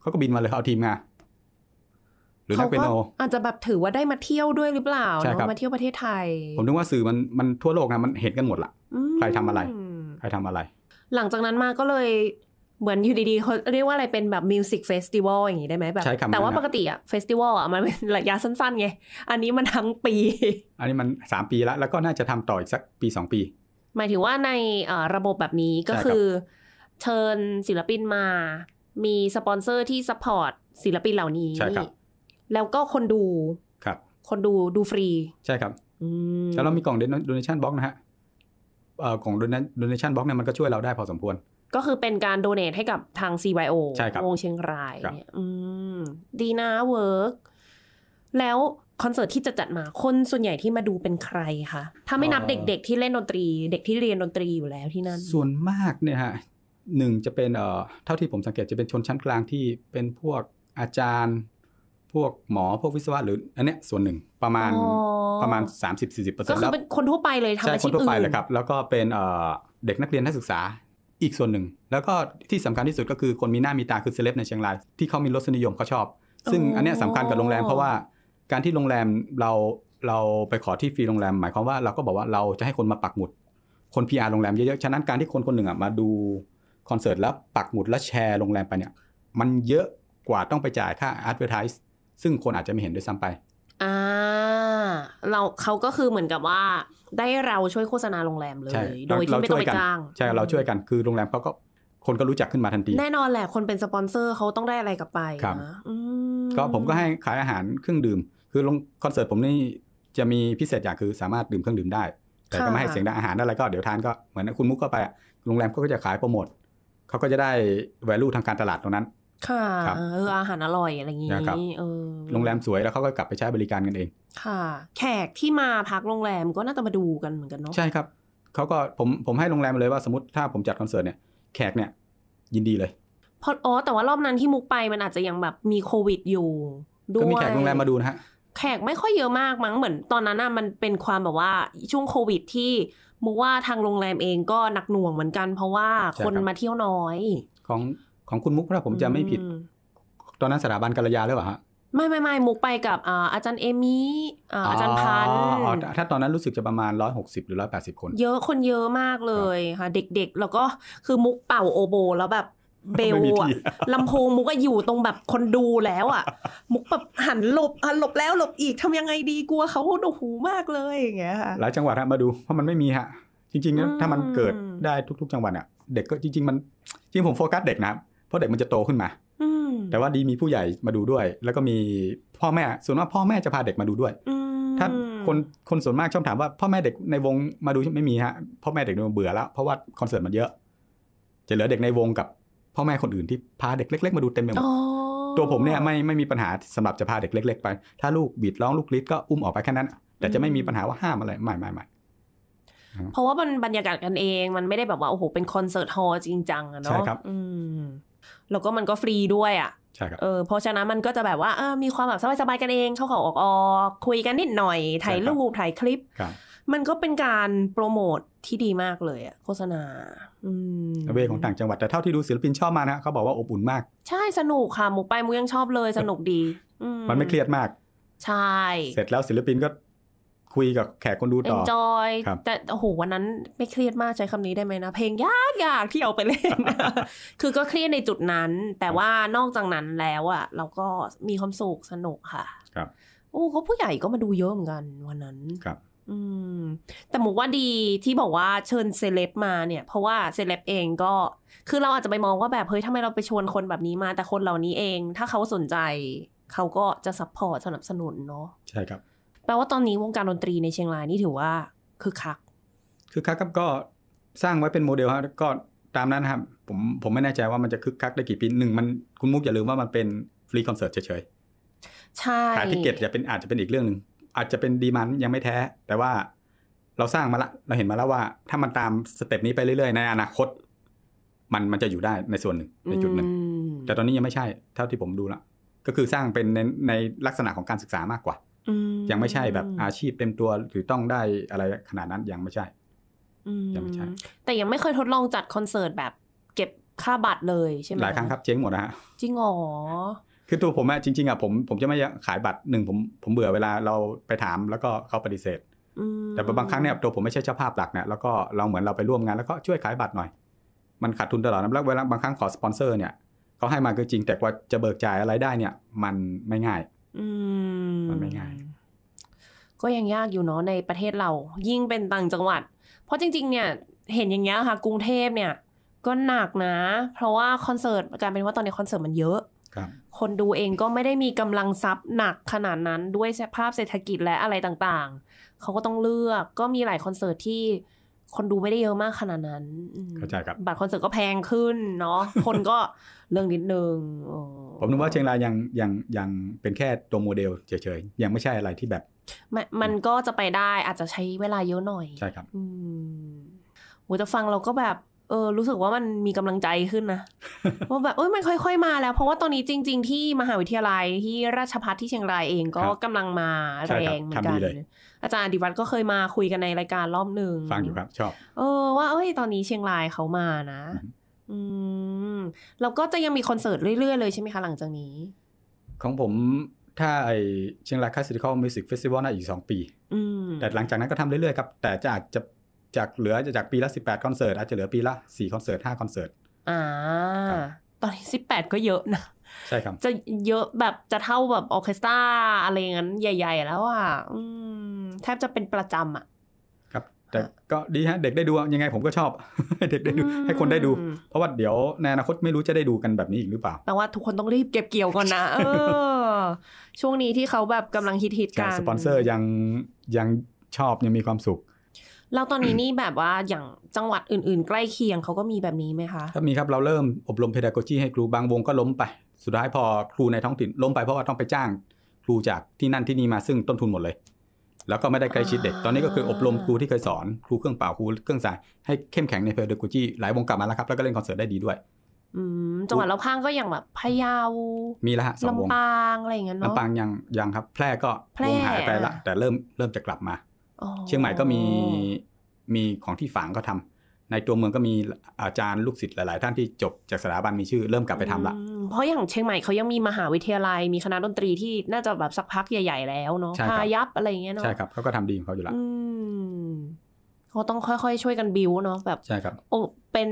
เขาก็บินมาเลยเอาทีมงานหรือนักเปียโนอาจจะแบบถือว่าได้มาเที่ยวด้วยหรือเปล่าครับมาเที่ยวประเทศไทย ผมนึกว่าสื่อมันมันทั่วโลกนะมันเห็นกันหมดละ ใครทำอะไรใครทำอะไร หลังจากนั้นมาก็เลยเหมือนอยู่ดีๆ เขาเรียกว่าอะไรเป็นแบบมิวสิกเฟสติวัลอย่างนี้ได้ไหมแบบแต่ว่าปกติอะเฟสติวัลอะมันเป็นระยะสั้นๆไง อันนี้มันทั้งปี อันนี้มันสามปีแล้ว แล้วก็น่าจะทำต่ออีกสักปีสองปี หมายถึงว่าในระบบแบบนี้ก็คือเชิญศิลปินมา มีสปอนเซอร์ที่ซัพพอร์ตศิลปินเหล่านี้แล้วก็คนดูครับ คนดูดูฟรีใช่ครับแล้วเรามีกล่องเดน o น a t นเ n box นะฮะกล่องดนชั่นบล็อกเนี่ยมันก็ช่วยเราได้พอสมควรก็คือเป็นการโดเนทให้กับทาง CYO ใช่ครับวงเชียงรายรอืมดีนะเวิร์กแล้วคอนเสิร์ตที่จะจัดมา คนส่วนใหญ่ที่มาดูเป็นใครคะถ้าไม่นับเด็กๆที่เล่นดนตรี เด็กที่เรียนดนตรีอยู่แล้วที่นั่น ส่วนมากเนี่ยฮะหนึ่งจะเป็นเอ่อเท่าที่ผมสังเกตจะเป็นชนชั้นกลางที่เป็นพวกอาจารย์ พวกหมอพวกวิศวะหรืออันเนี้ยส่วนหนึ่งประมาณประมาณ30-40%ก็คือเป็นคนทั่วไปเลยทำอาชีพอื่นใช่คนทั่วไปเลยครับ แล้วก็เป็นเด็กนักเรียนนักศึกษาอีกส่วนหนึ่งแล้วก็ที่สำคัญที่สุดก็คือคนมีหน้ามีตาคือเซเลบในเชียงรายที่เขามีรสนิยมเขาชอบ ซึ่งอันนี้สำคัญกับโรงแรมเพราะว่าการที่โรงแรมเราเราไปขอที่ฟรีโรงแรม หมายความว่าเราก็บอกว่าเราจะให้คนมาปักหมุด คน PR โรงแรมเยอะๆฉะนั้นการที่คนคนหนึ่งอ่ะมาดู คอนเสิร์ตแล้วปักหมุดและแชร์โรงแรมไปเนี่ยมันเยอะกว่าต้องไปจ่ายค่าอ a d v e r t ร s e ซึ่งคนอาจจะไม่เห็นด้วยซ้ำไปอ่าเราเขาก็คือเหมือนกับว่า ได้เราช่วยโฆษณาโรงแรมเลย โดยที่ไม่ต้องไปจ้างใช่เราช่วยกันคือโรงแรมเขาก็คนก็รู้จักขึ้นมาทันทีแน่นอนแหละคนเป็นสปอนเซอร์เขาต้องได้อะไรกลับไปนะก็ผมก็ให้ขายอาหารเครื่องดื่ม คือลงคอนเสิร์ตผมนี่จะมีพิเศษอย่างคือสามารถดื่มเครื่องดื่มได้ แต่ก็ไม่ให้เสียงดังอาหารอะไรก็เดี๋ยวทานก็ เหมือนคุณมุกก็ไปโรงแรมก็จะขายโปรโมทเขาก็จะได้แวลูทางการตลาดตรงนั้นค่ะเอออาหารอร่อยอะไรอย่างนี้เออโรงแรมสวยแล้วเขาก็กลับไปใช้บริการกันเอง ค่ะ แขกที่มาพักโรงแรมก็น่าจะมาดูกันเหมือนกันเนาะใช่ครับเขาก็ผมผมให้โรงแรมเลยว่าสมมติถ้าผมจัดคอนเสิร์ตเนี่ยแขกเนี่ยยินดีเลยพออ๋อ แต่ว่ารอบนั้นที่มุกไปมันอาจจะยังแบบมีโควิดอยู่ ด้วยก็มีแขกโรงแรมมาดูนะฮะแขกไม่ค่อยเยอะมากมั้งเหมือน ตอนนั้นอ่ะมันเป็นความแบบว่าช่วงโควิดที่มุกว่าทางโรงแรมเองก็หนักหน่วงเหมือนกัน เพราะว่าคนมาเที่ยวน้อย ของของคุณมุกพระผมจะไม่ผิด ตอนนั้นสถาบันกัลยาหรือเปล่าฮะไม่ไม่ไม่มุกไปกับอาจารย์เอมี่อาจารย์พันถ้าตอนนั้นรู้สึกจะประมาณร้อยหกสิบหรือร้อยแปดสิบคน เยอะคนเยอะมากเลยค่ะเด็กๆ แล้วก็คือมุกเป่าโอโบแล้วแบบเบลอะลำโพงมุกก็อยู่ตรงแบบคนดูแล้วอะมุกแบบหันหลบหันหลบแล้วหลบอีกทำยังไงดีกลัวเขาโอ้โหมากเลยอย่างเงี้ยค่ะหลายจังหวัดฮะมาดูเพราะมันไม่มีฮะ จริงๆนะถ้ามันเกิดได้ทุก ๆจังหวัดอะเด็กก็จริงๆ มันจริงผมโฟกัสเด็กนะเพราะเด็กมันจะโตขึ้นมา แต่ว่าดีมีผู้ใหญ่มาดูด้วย แล้วก็มีพ่อแม่ ส่วนมากพ่อแม่จะพาเด็กมาดูด้วยถ้าคนคนส่วนมากชอบถามว่า พ่อแม่เด็กในวงมาดูไม่มีฮะ พ่อแม่เด็กดูเบื่อแล้ว เพราะว่าคอนเสิร์ตมันเยอะ จะเหลือเด็กในวงกับ พ่อแม่คนอื่นที่พาเด็กเล็ก ๆมาดูเต็มไปหมดตัวผมเนี่ยไม่ไม่มีปัญหาสำหรับจะพาเด็กเล็กๆไป ถ้าลูกบีดร้องลูกลิดก็อุ้มออกไปแค่นั้นแต่จะไม่มีปัญหาว่าห้ามอะไรไม่ไม่ไม่เพราะว่ามันบรรยากาศกันเอง มันไม่ได้แบบว่าโอ้โหเป็นคอนเสิร์ตฮอล์จริงจังอะเนาะใช่ครับแล้วก็มันก็ฟรีด้วยอะ่ะใช่ครับเออเพราะฉะนั้นมันก็จะแบบว่าเออมีความแบบสบายๆกันเองเข้าเขาออกออกคุยกันนิดหน่อย ถ่ายรูป ถ่ายคลิปมันก็เป็นการโปรโมทที่ดีมากเลยอะโฆษณาอเวของต่างจังหวัดแต่เท่าที่ดูศิลปินชอบมานะ เขาบอกว่าอบอุ่นมาก ใช่สนุกค่ะหมูไปมูยังชอบเลยสนุกดีมันไม่เครียดมาก ใช่เสร็จแล้วศิลปินก็คุยกับแขกคนดูต่อ enjoy แต่โอ้โหวันนั้นไม่เครียดมากใช้คำนี้ได้ไหมนะเพลงยากยากที่เอาไปเล่น คือก็เครียดในจุดนั้น แต่ว่านอกจากนั้นแล้วอะเราก็มีความสุขสนุกค่ะ ครับโอ้เขาผู้ใหญ่ก็มาดูเยอะเหมือนกันวันนั้น ครับ อืม แต่หมูว่าดีที่บอกว่าเชิญเซเลบมาเนี่ย เพราะว่าเซเลบเองก็คือเราอาจจะไปมองว่าแบบเฮ้ยทำไมเราไปชวนคนแบบนี้มาแต่คนเหล่านี้เองถ้าเขาสนใจเขาก็จะซัพพอร์ตสนับสนุนเนาะ ใช่ครับแปลว่าตอนนี้วงการดนตรีในเชียงรายนี่ถือว่าคือคัก คือคักครับก็สร้างไว้เป็นโมเดลครับก็ตามนั้นครับผมผมไม่แน่ใจว่ามันจะคึกคักได้กี่ปีหนึ่งมันคุณมุกอย่าลืมว่ามันเป็นฟรีคอนเสิร์ตเฉยๆใช่ขายทิเกตจะเป็นอาจจะเป็นอีกเรื่องหนึ่งอาจจะเป็นดีมันยังไม่แท้ แต่ว่าเราสร้างมาละ เราเห็นมาแล้วว่าถ้ามันตามสเต็ปนี้ไปเรื่อยๆในอนาคตมันมันจะอยู่ได้ในส่วนหนึ่งในจุดหนึ่งแต่ตอนนี้ยังไม่ใช่เท่าที่ผมดูละก็คือสร้างเป็นในในลักษณะของการศึกษามากกว่ายังไม่ใช่แบบอาชีพเต็มตัวหรือต้องได้อะไรขนาดนั้นยังไม่ใช่ยังไม่ใช่ แต่ยังไม่เคยทดลองจัดคอนเสิร์ตแบบเก็บค่าบัตรเลย ใช่ไหมหลายครั้งครับเจ๊งหมดนะฮะ จริงอ๋อคือตัวผมอะจริง ๆอะผมผมจะไม่ขายบัตรหนึ่งผมผมเบื่อเวลาเราไปถามแล้วก็เขาปฏิเสธแต่บางครั้งเนี่ยตัวผมไม่ใช่เจ้าภาพหลักเนี่ย แล้วก็เราเหมือนเราไปร่วมงานแล้วก็ช่วยขายบัตรหน่อย มันขาดทุนตลอดนะแล้วเวลาบางครั้งขอสปอนเซอร์เนี่ยเขาให้มาคือจริงแต่กว่าจะเบิกจ่ายอะไรได้เนี่ย มันไม่ง่ายมันไม่ง่ายก็ยังยากอยู่เนาะในประเทศเรา ยิ่งเป็นต่างจังหวัด เพราะจริงๆเนี่ยเห็นอย่างเงี้ยค่ะ กรุงเทพเนี่ยก็หนักนะเพราะว่าคอนเสิร์ตการเป็นว่าตอนนี้คอนเสิร์ตมันเยอะคนดูเองก็ไม่ได้มีกำลังทรัพย์หนักขนาดนั้นด้วยสภาพเศรษฐกิจและอะไรต่างๆเขาก็ต้องเลือกก็มีหลายคอนเสิร์ตที่คนดูไม่ได้เยอะมากขนาดนั้นเข้าใจครับ บัตรคอนเสิร์ตก็แพงขึ้นเนาะ คนก็เรื่องนิดนึงผมนึกว่าเชียงรายยังยังยังเป็นแค่ตัวโมเดลเฉยๆ ยังไม่ใช่อะไรที่แบบ มันก็จะไปได้อาจจะใช้เวลาเยอะหน่อย ใช่ครับ อืมแต่ฟังเราก็แบบเออรู้สึกว่ามันมีกำลังใจขึ้นนะว่าแบบเอ้ยมันค่อยๆมาแล้ว เพราะว่าตอนนี้จริง ๆ ที่มหาวิทยาลัยที่ราชพัฒที่เชียงรายเองก็กำลังมาแรงเหมือนกันอาจารย์ดิวัตก็เคยมาคุยกันในรายการรอบหนึ่งฟังอยู่ครับ ชอบเออว่าเอ้ยตอนนี้เชียงรายเขามานะ อืมแล้วก็จะยังมีคอนเสิร์ตเรื่อยๆเลยใช่ไหมคะหลังจากนี้ ของผมถ้าไอเชียงรายคลาสสิคอลมิวสิกเฟสติวัลน่าอีกสองปีแต่หลังจากนั้นก็ทำเรื่อยๆครับแต่จะอาจจะจากเหลือจากปีละ 18 คอนเสิร์ต อาจจะเหลือปีละ 4 คอนเสิร์ต 5 คอนเสิร์ต อ่า ตอนนี้ 18 ก็เยอะนะใช่ครับจะเยอะแบบจะเท่าแบบออเคสตราอะไรงั้นใหญ่ๆแล้วอ่ะแทบจะเป็นประจำอ่ะครับ แต่ก็ดีฮะ เด็กได้ดูยังไงผมก็ชอบเด็กได้ดู ให้คนได้ดู เพราะว่าเดี๋ยวในอนาคตไม่รู้จะได้ดูกันแบบนี้อีกหรือเปล่าแปลว่าทุกคนต้องรีบเก็บเกี่ยวก่อนนะเออช่วงนี้ที่เขาแบบกำลังฮิตๆกันสปอนเซอร์ยังยังชอบยังมีความสุขเราตอนนี้นี่แบบว่าอย่างจังหวัดอื่นๆ ใกล้เคียงเขาก็มีแบบนี้ไหมคะก็มีครับเราเริ่มอบรมเพดาโกจีให้ครูบางวงก็ล้มไปสุดท้ายพอครูในท้องถิ่นล้มไปเพราะว่าต้องไปจ้าง ครูจากที่นั่นที่นี่มาซึ่งต้นทุนหมดเลย แล้วก็ไม่ได้ใกล้ชิดเด็ก ตอนนี้ก็คืออบรมครูที่เคยสอนครูเครื่องเป่าครูเครื่องสาย ให้เข้มแข็งในเพดาโกจีหลายวงกลับมาแล้วครับแล้วก็เล่นคอนเสิร์ตได้ดีด้วยจังหวัดเราข้างก็อย่างแบบพะเยามีละฮะสองวงลำปางอะไรอย่างเงี้ยเนาะลำปางยังยังครับ แพร่ก็วงหายไปละแต่เริ่มเริ่มจะกลับมาเชียงใหม่ก็มีมีของที่ฝังก็ทำ ในตัวเมืองก็มีอาจารย์ลูกศิษย์หลาย ๆ ท่านที่จบจากสถาบันมีชื่อเริ่มกลับไปทำละเพราะอย่างเชียงใหม่เขายังมีมหาวิทยาลัยมีคณะดนตรีที่น่าจะแบบสักพักใหญ่ๆแล้วเนาะพายับอะไรเงี้ยเนาะใช่ครับเขาก็ทำดีของเขาอยู่ละเขาต้องค่อยๆ ช่วยกันบิวเนาะแบบใช่ครับโอ้เป็น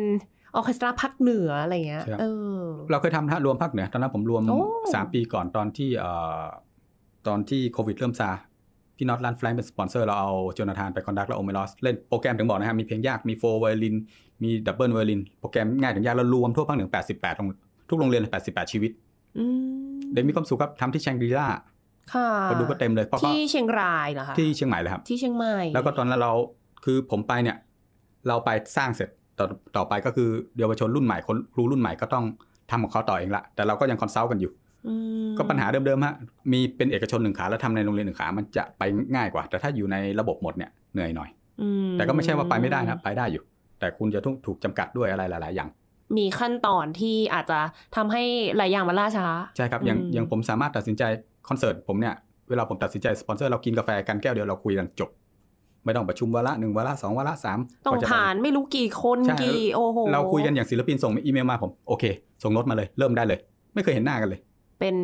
ออเคสตราภาคเหนืออะไรเงี้ยเออ เราเคยทำนะรวมภาคเหนือตอนนั้นผมรวมสามปีก่อนตอนที่เอ่อตอนที่โควิดเริ่มซาพี่น็อตลันฟลงเป็นสปอนเซอร์ เราเอาโจนาธานไปคอนดักแล้วโอเมลอส เล่นโปรแกรมถึงบอกนะครับมีเพลงยากมีโฟไวลิน มีดับเบิลไวลิน โปรแกรมง่ายถึงยาก แล้วรวมทั่วภาคเหนือปดทุกโรงเรียนแแปดสิบปดชีวิตเด็กมีความสุขครับทำที่แชงกรีล่าค่ะดูก็เต็มเลยที่เชียงรายเหรอคะ ที่เชียงใหม่เลยครับที่เชียงใหม่แล้วก็ตอนนั้นเราคือผมไปเนี่ย เราไปสร้างเสร็จต่อต่อไปก็คือเยาวชนรุ่นใหม่คนครูรุ่นใหม่ก็ต้องทำของเขาต่อเองละ แต่เราก็ยังคอนซัลท์กันอยู่ก็ปัญหาเดิมๆฮะ มีเป็นเอกชนหนึ่งขาแล้วทำในโรงเรียนหนึ่งขามันจะไปง่ายกว่า แต่ถ้าอยู่ในระบบหมดเนี่ยเหนื่อยหน่อยแต่ก็ไม่ใช่ว่าไปไม่ได้นะ ไปได้อยู่ แต่คุณจะถูกจำกัดด้วยอะไรหลาย ๆ อย่าง มีขั้นตอนที่อาจจะทำให้หลายอย่างมันล่าช้า ใช่ครับอย่างอย่างผมสามารถตัดสินใจคอนเสิร์ตผมเนี่ย เวลาผมตัดสินใจสปอนเซอร์เรากินกาแฟกันแก้วเดียวเราคุยกันจบ ไม่ต้องประชุมวาระหนึ่งวาระสองวาระสามต้องผ่านไม่รู้กี่คนกี่โอ้โห เราคุยกันอย่างศิลปินส่งอีเมลมาผมโอเคส่งโน้ตมาเลยเริ่มได้เลย ไม่เคยเห็นหน้ากันเลยเป็น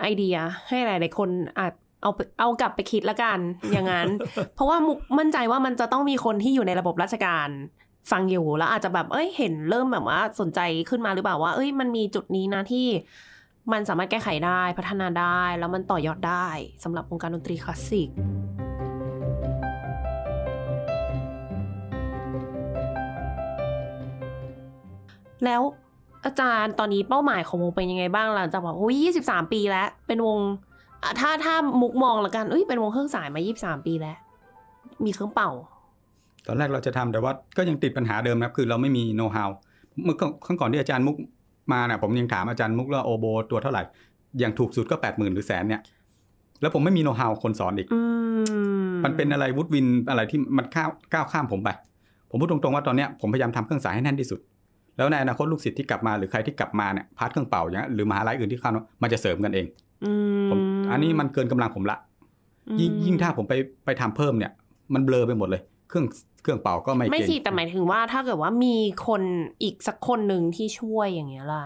ไอเดียให้หลาย ๆ คนอาจเอาเอากลับไปคิดละกันอย่างนั้น เพราะว่ามุกมั่นใจว่ามันจะต้องมีคนที่อยู่ในระบบราชการฟังอยู่แล้วอาจจะแบบเอ้ยเห็น เริ่มแบบว่าสนใจขึ้นมาหรือเปล่าว่า เอ้ยมันมีจุดนี้นะที่มันสามารถแก้ไขได้ พัฒนาได้แล้วมันต่อยอดได้สำหรับวงการดนตรีคลาสสิกแล้วอาจารย์ตอนนี้เป้าหมายของวงเป็นยังไงบ้างหลังจากแบบโอ้ยยี่สิบสามปีแล้ว เป็นวงถ้าถ้ามุกมองละกันอุ้ยเป็นวงเครื่องสายมายี่สิบสามปีแล้ว มีเครื่องเป่า ตอนแรกเราจะทำแต่ว่า ก็ยังติดปัญหาเดิมนะคือเราไม่มีโน้ตฮาวเมื่อครั้งก่อนที่อาจารย์มุกมาเนี่ยผมยังถามอาจารย์มุกว่าโอโบตัวเท่าไหร่อย่างถูกสุดก็แปดหมื่นหรือแสนเนี่ยแล้วผมไม่มีโน้ตฮาวคนสอนอีกมันเป็นอะไรวุฒวินอะไรที่มันก้าวข้ามผมไปผมพูดตรงๆว่าตอนเนี้ยผมพยายามทำเครื่องสายให้แน่นที่สุดแล้วในอนาคตลูกศิษย์ที่กลับมาหรือใครที่กลับมาเนี่ยพาร์ทเครื่องเป่าอย่างหรือมหาลัยอื่นที่เข้ามันจะเสริมกันเองมอันนี้มันเกินกำลังผมละ ยิ่งยิ่งถ้าผมไปไปทำเพิ่มเนี่ยมันเบลอไปหมดเลย เครื่องเครื่องเป่าก็ไม่ไม่สิแต่หมายถึงว่าถ้าเกิดว่ามีคนอีกสักคนหนึ่งที่ช่วยอย่างเงี้ยล่ะ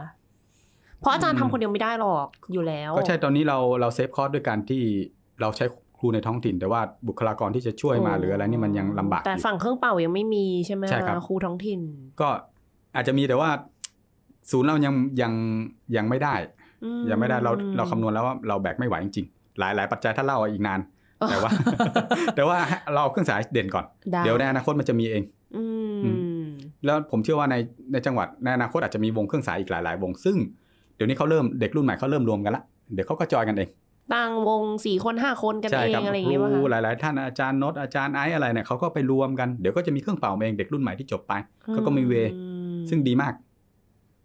เพราะอาจารย์ทำคนเดียวไม่ได้หรอกอยู่แล้วก็ใช่ตอนนี้เราเราเซฟคอสด้วยการที่เราใช้ครูในท้องถิ่น แต่ว่าบุคลากรที่จะช่วยมาหรืออะไรนี่มันยังลำบากแต่ฝั่งเครื่องเป่ายังไม่มีใช่ไหมคครูท้องถิ่น ก็อาจจะมีแต่ว่าศูนย์เรายังยังยังไม่ได้ยังไม่ได้เราเราคำนวณแล้วว่าเราแบกไม่ไหวจริงๆหลายหลายปัจจัยถ้าเล่าอีกนาน แต่ว่า แต่ว่าเราเอาเครื่องสายเด่นก่อน เดี๋ยวในอนาคตมันจะมีเองแล้วผมเชื่อว่าในในจังหวัดในอนาคตอาจจะมีวงเครื่องสายอีกหลายๆวงซึ่งเดี๋ยวนี้เขาเริ่มเด็กรุ่นใหม่เขาเริ่มรวมกันละเดี๋ยวเขาก็จอยกันเองต่างวงสี่คนห้าคนกันเองอะไรอย่างเงี้ยครูหลายๆท่านอาจารย์นตอาจารย์ไอ้อะไรเนี่ยเขาก็ไปรวมกันเดี๋ยวก็จะมีเครื่องเป่าเองเด็กรุ่นใหม่ที่จบไปเขาก็มีเวซึ่งดีมาก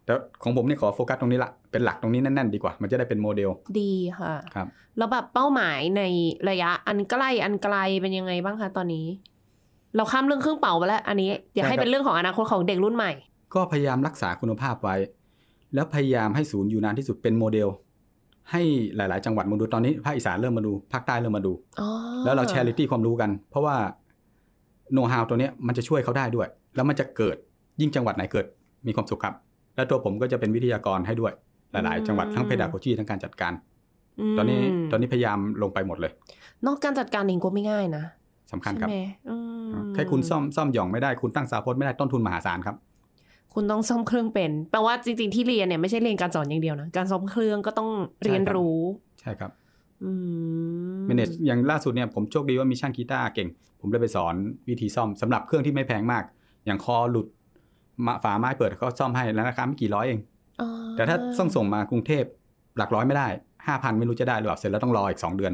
แล้วของผมเนี่ยขอโฟกัสตรงนี้ละเป็นหลักตรงนี้แน่นๆ ดีกว่า มันจะได้เป็นโมเดล ดีค่ะ ครับแล้วแบบเป้าหมายในระยะอันใกล้อันไกลเป็นยังไงบ้างคะตอนนี้ เราข้ามเรื่องเครื่องเป่าไปแล้ว อันนี้เดี๋ยวให้เป็นเรื่องของอนาคตของเด็กรุ่นใหม่ ก็พยายามรักษาคุณภาพไว้ แล้วพยายามให้ศูนย์อยู่นานที่สุดเป็นโมเดล ให้หลาย ๆ จังหวัดมาดูตอนนี้ภาคอีสานเริ่มมาดูภาคใต้เริ่มมาดูแล้วเราแชร์ลิตี้ความรู้กัน เพราะว่าโน้ตฮาวตัวนี้มันจะช่วยเขาได้ด้วย แล้วมันจะเกิดยิ่งจังหวัดไหนเกิดมีความสุขครับ แล้วตัวผมก็จะเป็นวิทยากรให้ด้วย หลายๆจังหวัดทั้งเพดานโคชีทั้งการจัดการตอนนี้ตอนนี้พยายามลงไปหมดเลย นอกการจัดการเองก็ไม่ง่ายนะสำคัญครับแค่คุณซ่อมซ่อมหย่องไม่ได้คุณตั้งสาพจน์ไม่ได้ต้นทุนมหาศาลครับ คุณต้องซ่อมเครื่องเป็นแปลว่าจริงๆ ที่เรียนเนี่ยไม่ใช่เรียนการสอนอย่างเดียวนะการซ่อมเครื่องก็ต้องเรียนรู้ ใช่ครับเมเนจอย่างล่าสุดเนี่ยผมโชคดีว่ามีช่างกีตาร์เก่ง ผมเลยไปสอนวิธีซ่อมสำหรับเครื่องที่ไม่แพงมาก อย่างคอหลุดฝาไม้เปิดเขาซ่อมให้แล้วราคาไม่กี่ร้อยเองแต่ถ้าส่งส่งมากรุงเทพ หลักร้อยไม่ได้ห้าพันไม่รู้จะได้หรือเปล่าเสร็จแล้วต้องรออีกสองเดือน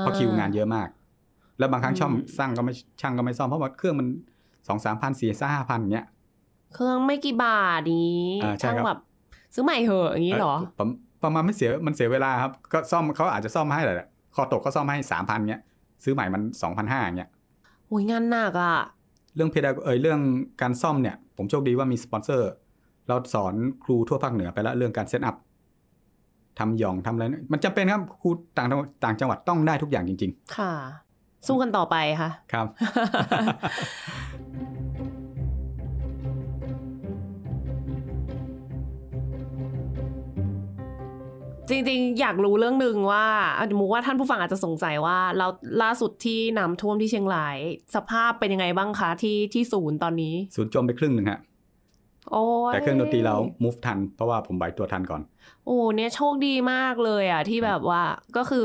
เพราะคิวงานเยอะมาก แล้วบางครั้งช่องสร้างก็ไม่ช่างก็ไม่ซ่อมเพราะว่าเครื่องมันสองสามพันสี่สห้าพันเนี้ยเครื่องไม่กี่บาท นี้ช่างแบบซื้อใหม่เหอะอย่างนี้หรอประมาณไม่เสียมันเสียเวลาครับ ก็ซ่อมเขาอาจจะซ่อมให้แหละคอตกก็ซ่อมให้สามพันเนี้ย ซื้อใหม่มันสองพันห้าเงี้ยโอ้ยงานหนักอ่ะรื่องเพดาเอยเรื่องการซ่อมเนี่ย ผมโชคดีว่ามีสปอนเซอร์ เราสอนครูทั่วภาคเหนือไปแล้วเรื่องการเซตอัพ ทำหยองทำอะไร มันจำเป็นครับครูต่างต่างจังหวัดต้องได้ทุกอย่างจริง ๆ ค่ะ สู้กันต่อไปค่ะ ครับจริงๆ อยากรู้เรื่องหนึ่งว่าสมมติว่าท่านผู้ฟังอาจจะสงสัยว่า เราล่าสุดที่น้ำท่วมที่เชียงราย สภาพเป็นยังไงบ้างคะที่ที่ศูนย์ตอนนี้ ศูนย์จมไปครึ่งหนึ่งฮะแต่เครื่องดนตรีเรา move ทันเพราะว่าผมไหวตัวทันก่อน โอ้เนี่ยโชคดีมากเลยอ่ะที่แบบว่าก็คือ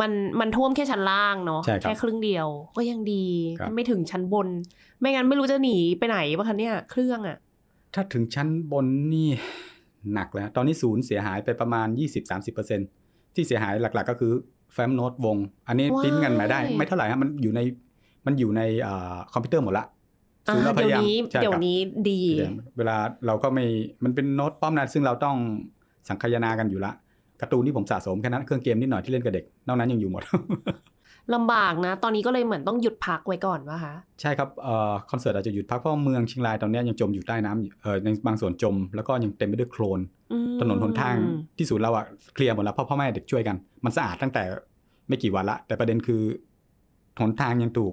มันมันท่วมแค่ชั้นล่างเนาะแค่ครึ่งเดียว ก็ยังดีไม่ถึงชั้นบน ไม่งั้นไม่รู้จะหนีไปไหนปะคะเนี่ยเครื่องอ่ะถ้าถึงชั้นบนนี่หนักแล้ว ตอนนี้ศูนย์เสียหายไปประมาณ 20-30%ที่เสียหายหลัก ๆ ก็คือแฟ้มโน้ตวง อันนี้พิมพ์กันมาได้ ไม่เท่าไหร่ฮะมันอยู่ในมันอยู่ในคอมพิวเตอร์หมดละเราพยายามเดี๋ยวนี้ดี เวลาเราก็ไม่ มันเป็นโน้ตป้อมนะซึ่งเราต้องสังคายนากันอยู่ละการ์ตูนที่ผมสะสม แค่นั้นเครื่องเกมนิดหน่อยที่เล่นกับเด็กนอกนั้นยังอยู่หมดลำบากนะ ตอนนี้ก็เลยเหมือนต้องหยุดพักไว้ก่อนวะคะใช่ครับคอนเสิร์ตอาจจะหยุดพักเพราะเมืองเชียงรายตอนนี้ยังจมอยู่ใต้น้ำในบางส่วนจม แล้วก็ยังเต็มไปด้วยโคลนถนนหนทางที่สูดเราอะเคลียร์หมดแล้วพ่อพ่อแม่เด็กช่วยกัน มันสะอาดตั้งแต่ไม่กี่วันละแต่ประเด็นคือหนทางยังถูก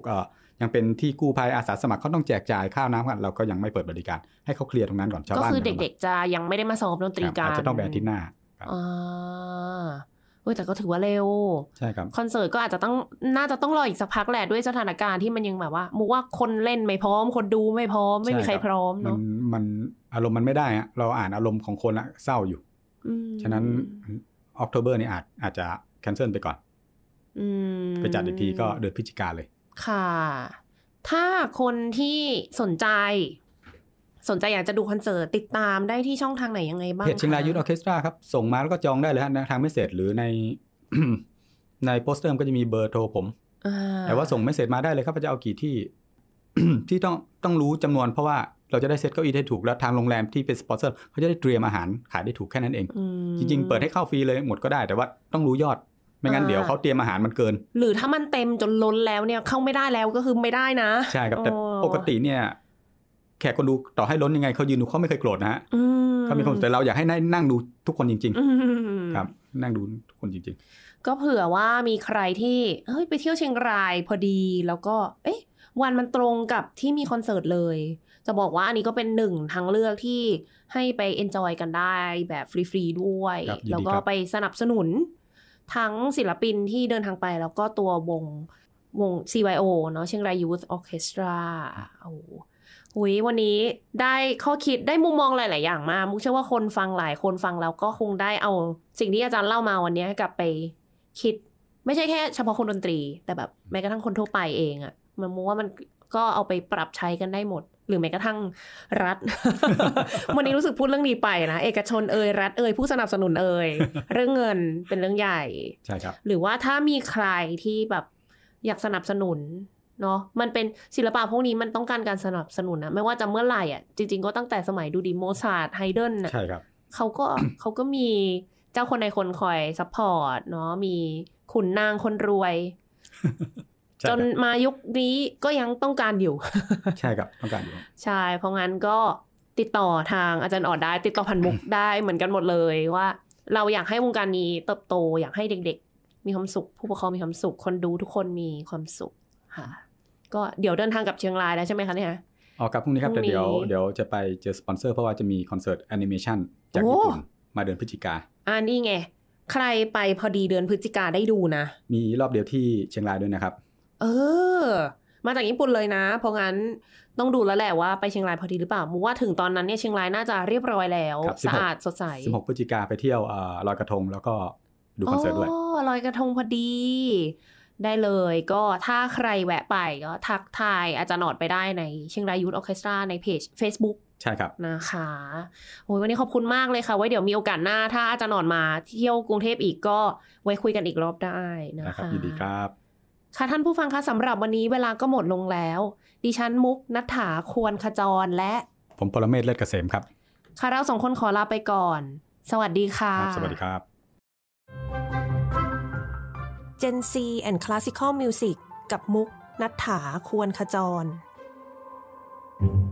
ยังเป็นที่กู้ภัยอาสาสมัครเขาต้องแจกจ่ายข้าวน้ำกันเราก็ยังไม่เปิดบริการให้เขาเคลียร์ตรงนั้นก่อนชาวบ้านก็คือเด็กๆจะยังไม่ได้มาซ้อมดนตรีกันอาจจะต้องแบอทิ่หน้าอ่าเออแต่ก็ถือว่าเร็ว ใช่ครับคอนเสิร์ตก็อาจจะต้องน่าจะต้องรออีกสักพักแหละ ด้วยสถานการณ์ที่มันยังแบบว่ามุกว่าคนเล่นไม่พร้อม คนดูไม่พร้อมไม่มีใครพร้อมเนาะมันอารมณ์มันไม่ได้อะเราอ่านอารมณ์ของคนละเศร้าอยู่ฉะนั้นออกตทเบอร์นี่อาจอาจจะแคนเซิลไปก่อนอไปจัดอีกทีก็เดือนพฤศจิกาเลย ค่ะ ถ้าคนที่สนใจสนใจ อยากจะดูคอนเสิร์ตติดตามได้ที่ช่องทางไหน ยังไงบ้างเพจชิงรายยุทธออเคสตราครับ ส่งมาแล้วก็จองได้เลยฮะทางไม่เสร็จหรือใน ในโปสเตอร์ก็จะมีเบอร์โทรผมแต่ว่าส่งไม่เสร็จมาได้เลยครับจะเอากี่ที่ ที่ต้องต้องรู้จำนวนเพราะว่าเราจะได้เซตเก้าอี้ได้ถูกแล้วทางโรงแรมที่เป็นสปอนเซอร์เขาจะได้เตรียมอาหารขายได้ถูกแค่นั้นเองจริงๆเปิดให้เข้าฟรีเลย หมดก็ได้แต่ว่าต้องรู้ยอดไม่งั้นเดี๋ยวเขาเตรียมอาหารมันเกิน หรือถ้ามันเต็มจนล้นแล้วเนี่ยเข้าไม่ได้แล้วก็คือไม่ได้นะ ใช่ครับแต่ปกติเนี่ยแขกคนดูต่อให้ล้นยังไงเขายืนดูเขาไม่เคยโกรธนะฮะเขามีความแต่เราอยากให้นั่งดูทุกคนจริงๆ ครับนั่งดูทุกคนจริงๆ ก็เผื่อว่ามีใครที่เฮ้ยไปเที่ยวเชียงรายพอดีแล้วก็ เอ๊ะวันมันตรงกับที่มีคอนเสิร์ตเลยจะบอกว่าอันนี้ก็เป็นหนึ่งทางเลือกที่ให้ไปเอนจอยกันได้ แบบฟรีๆด้วย แล้วก็ไปสนับสนุนทั้งศิลปินที่เดินทางไป แล้วก็ตัววงวง CYO เนาะเชียงรายยู o u t h Orchestra โอ้หุยวันนี้ได้ข้อคิดได้มุมมองหลาย ๆ อย่างมามุกเชื่อว่าคนฟังหลายคนฟังแล้วก็คงได้เอา สิ่งที่อาจารย์เล่ามาวันนี้กลับไปคิด ไม่ใช่แค่เฉพาะคนดนตรี แต่แบบแม้กระทั่งคนทั่วไปเองอะมันมุกว่ามันก็เอาไปปรับใช้กันได้หมด หรือแม้กระทั่งรัฐ วันนี้รู้สึกพูดเรื่องนี้ไปนะ เอกชนเอ่ยรัฐเอ่ยผู้สนับสนุนเอ่ยเรื่องเงินเป็นเรื่องใหญ่ใช่ครับ หรือว่าถ้ามีใครที่แบบอยากสนับสนุนเนาะมันเป็นศิลปะพวกนี้มันต้องการการสนับสนุนนะไม่ว่าจะเมื่อไหร่อ่ะจริงๆก็ตั้งแต่สมัยดูดีโมซาร์ทไฮเดนนะใช่ครับเขาก็เขาก็มีเจ้าคนในคนคอยซัพพอร์ตเนาะมีขุนนางคนรวย จนมายุคนี้ก็ยังต้องการอยู่ ใช่ครับต้องการอยู่ใช่เพราะงั้นก็ติดต่อทางอาจารย์ออดได้ติดต่อพันมุกได้เหมือนกันหมดเลยว่า เราอยากให้วงการนี้เติบโตอยากให้เด็กๆมีความสุขผู้ปกครองมีความสุขคนดูทุกคนมีความสุขค่ะก็เดี๋ยวเดินทางกับเชียงรายแล้วใช่ไหมคะเนี่ยอ๋อครับพรุ่งนี้ครับเดี๋ยวเดี๋ยวจะไปเจอสปอนเซอร์เพราะว่าจะมีคอนเสิร์ตแอนิเมชันจากญี่ปุ่นมาเดือนพฤศจิกาอ่านี่ไงใครไปพอดีเดือนพฤศจิกาได้ดูนะ มีรอบเดียวที่เชียงรายด้วยนะครับ เออ มาจากญี่ปุ่นเลยนะ เพราะงั้นต้องดูแล้วแหละว่าไปเชียงรายพอดีหรือเปล่ามูว่าถึงตอนนั้นเนี่ยเชียงรายน่าจะเรียบร้อยแล้วสะอาดสดใส 16พฤศจิกาไปเที่ยวลอยกระทงแล้วก็ดูคอนเสิร์ตด้วยอ๋อลอยกระทงพอดีได้เลยก็ถ้าใครแวะไปก็ทักทายอาจารย์หนอดไปได้ในเชียงรายยูทออเคสตราในเพจ Facebook ใช่ครับนะคะโอ้ยวันนี้ขอบคุณมากเลยค่ะ ไว้เดี๋ยวมีโอกาสหน้า ถ้าอาจารย์หนอดมาเที่ยวกรุงเทพอีกก็ไว้คุยกันอีกรอบได้นะคะยินดีครับค่ะท่านผู้ฟังคะสำหรับวันนี้เวลาก็หมดลงแล้วดิฉันมุกนัฐาควร ขจรและผมปรเมศเลิศเกษมครับค่ะเราสองคนขอลาไปก่อน สวัสดีค่ะสวัสดีครับ Gen C and Classical Music กับมุกนัฐถาควรขจร thank you